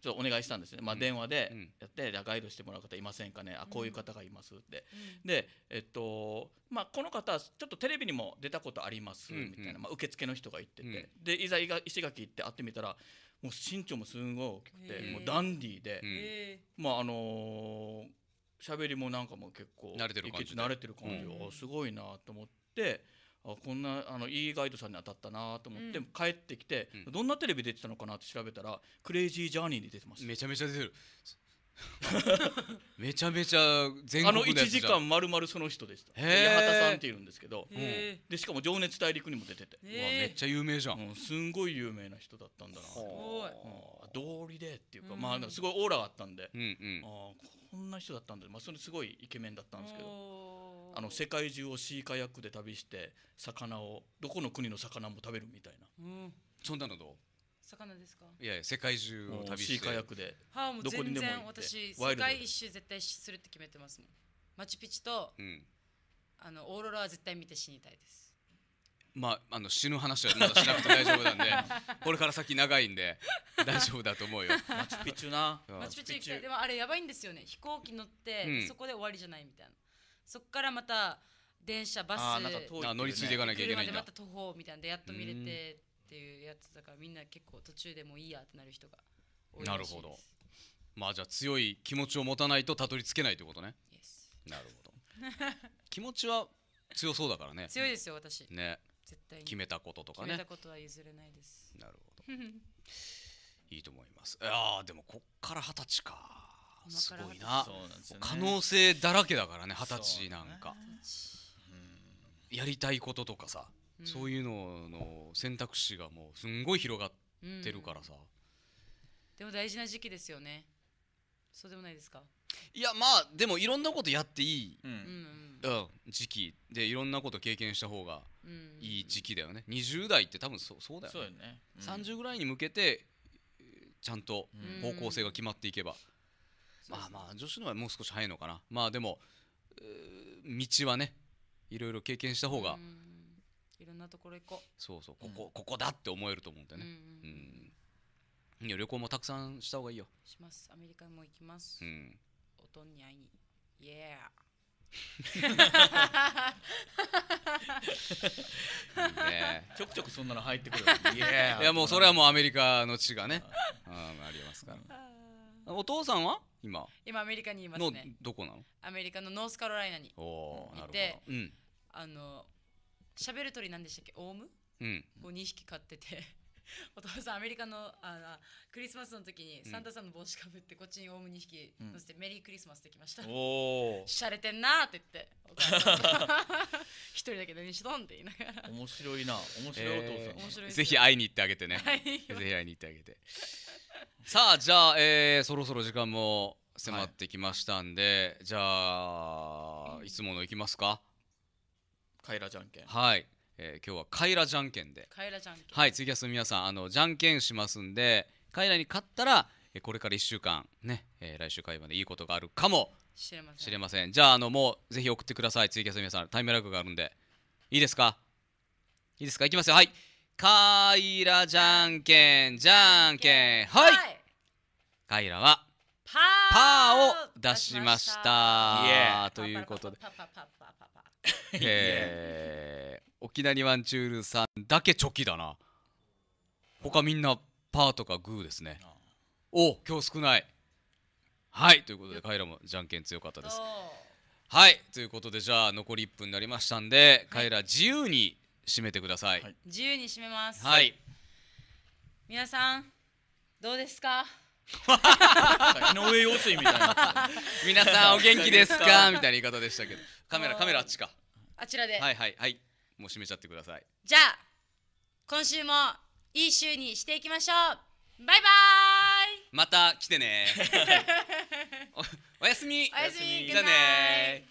ちょっとお願いしたんですね、まあ、電話でやって、うん、ガイドしてもらう方いませんかねあこういう方がいますって、うん、で、えっとまあ、この方ちょっとテレビにも出たことありますみたいな、うん、まあ、受付の人が言ってて、うん、でいざ石垣行って会ってみたらもう身長もすごい大きくてもうダンディーで、まああの喋りもなんかも結構慣れてる感じ慣れてる感じ、うん、すごいなと思ってあこんなあのいいガイドさんに当たったなと思って、帰ってきて、どんなテレビ出てたのかなって調べたら「クレイジージャーニー」に出てますめちゃめちゃ出てる めちゃめちゃ全国のあの1時間まるまるその人でした八幡さんっていうんですけどでしかも「情熱大陸」にも出ててわめっちゃ有名じゃん、うん、すんごい有名な人だったんだなすごい、うん、通りでっていうか、うん、まあすごいオーラがあったんで、うんうん、あこんな人だったんだ、まあ、それすごいイケメンだったんですけどあの世界中をシーカヤックで旅して魚をどこの国の魚も食べるみたいな、そんなのどう魚ですかいやいや世界中を旅してシーカヤッではあもう全然私世界一周絶対するって決めてますもんマチュピチュとうんあのオーロラは絶対見て死にたいですまああの死ぬ話はまだしなくて大丈夫なんで これから先長いんで大丈夫だと思うよマチュピチュなマチュピチュ行きたいでもあれやばいんですよね飛行機乗って、うんそこで終わりじゃないみたいなそこからまた電車バスあなんか遠いね乗り継いでいかなきゃいけないんでまた途方みたいなでやっと見れてっていうやつだからみんな結構途中でもいいやってなる人が多いなるほどまあじゃあ強い気持ちを持たないとたどり着けないってことね、yes. なるほど気持ちは強そうだからね強いですよ私ね絶対決めたこととかね決めたことは譲れないですなるほど いいと思いますいやでもこっから二十歳かすごいな、ね、可能性だらけだからね二十歳なんか、ねやりたいこととかさそういうのの選択肢がもうすんごい広がってるからさ、うん、でも大事な時期ですよねそうでもないですかいやまあでもいろんなことやっていい、うん、時期でいろんなこと経験した方がいい時期だよね、うん、20代って多分そそうだよねよね、うん、30ぐらいに向けてちゃんと方向性が決まっていけば、まあまあ女子のはもう少し早いのかなまあでも道はねいろいろ経験した方が、うんいろんなところ行こうそうそうここ、うん、ここだって思えると思うんだよね、うん、うん、いや旅行もたくさんした方がいいよしますアメリカも行きます、うん、おとんに会いにイエーね、ちょくちょくそんなの入ってくるいやもうそれはもうアメリカの地がねあ ありますからお父さんは今今アメリカにいますねどこなのアメリカのノースカロライナにおなるいて、うん、あの喋る鳥なんでしたっけオウム、うん、を2匹飼ってて お父さんアメリカのあのクリスマスの時にサンタさんの帽子かぶってこっちにオウム2匹乗せて、うん、メリークリスマスできました。おお。しゃれてんなーって言って。一人だけ何しとんって言いながら。面白いな。面白いお父さん。えー、面白い、ぜひ会いに行ってあげてね。ぜひ会いに行ってあげて。さあじゃあ、えー、そろそろ時間も迫ってきましたんで、はい、じゃあいつものいきますか。カイラじゃんけんはいえー、今日はカイラじゃんけんでカイラじゃんけんはいツイキャスの皆さんあのじゃんけんしますんでカイラに勝ったらこれから1週間ね、えー、来週会話でいいことがあるかもしれませんませんじゃああのもうぜひ送ってくださいツイキャスの皆さんタイムラグがあるんでいいですかいいですかいきますよはいカイラじゃんけんじゃんけんはい、はい、カイラはパーを出しましたということでえ 沖縄ワンチュールさんだけチョキだな他みんなパーとかグーですねお今日少ないはいということでカイラもじゃんけん強かったですはいということでじゃあ残り1分になりましたんで、カイラ自由に締めてください、はい、自由に締めますはい皆さんどうですか井上陽水みたいな皆さんお元気ですかみたいな言い方でしたけどカメラカメラあっちかあちらではいはいはいもう閉めちゃってくださいじゃあ今週もいい週にしていきましょうバイバイまた来てね おやすみおやすみじゃね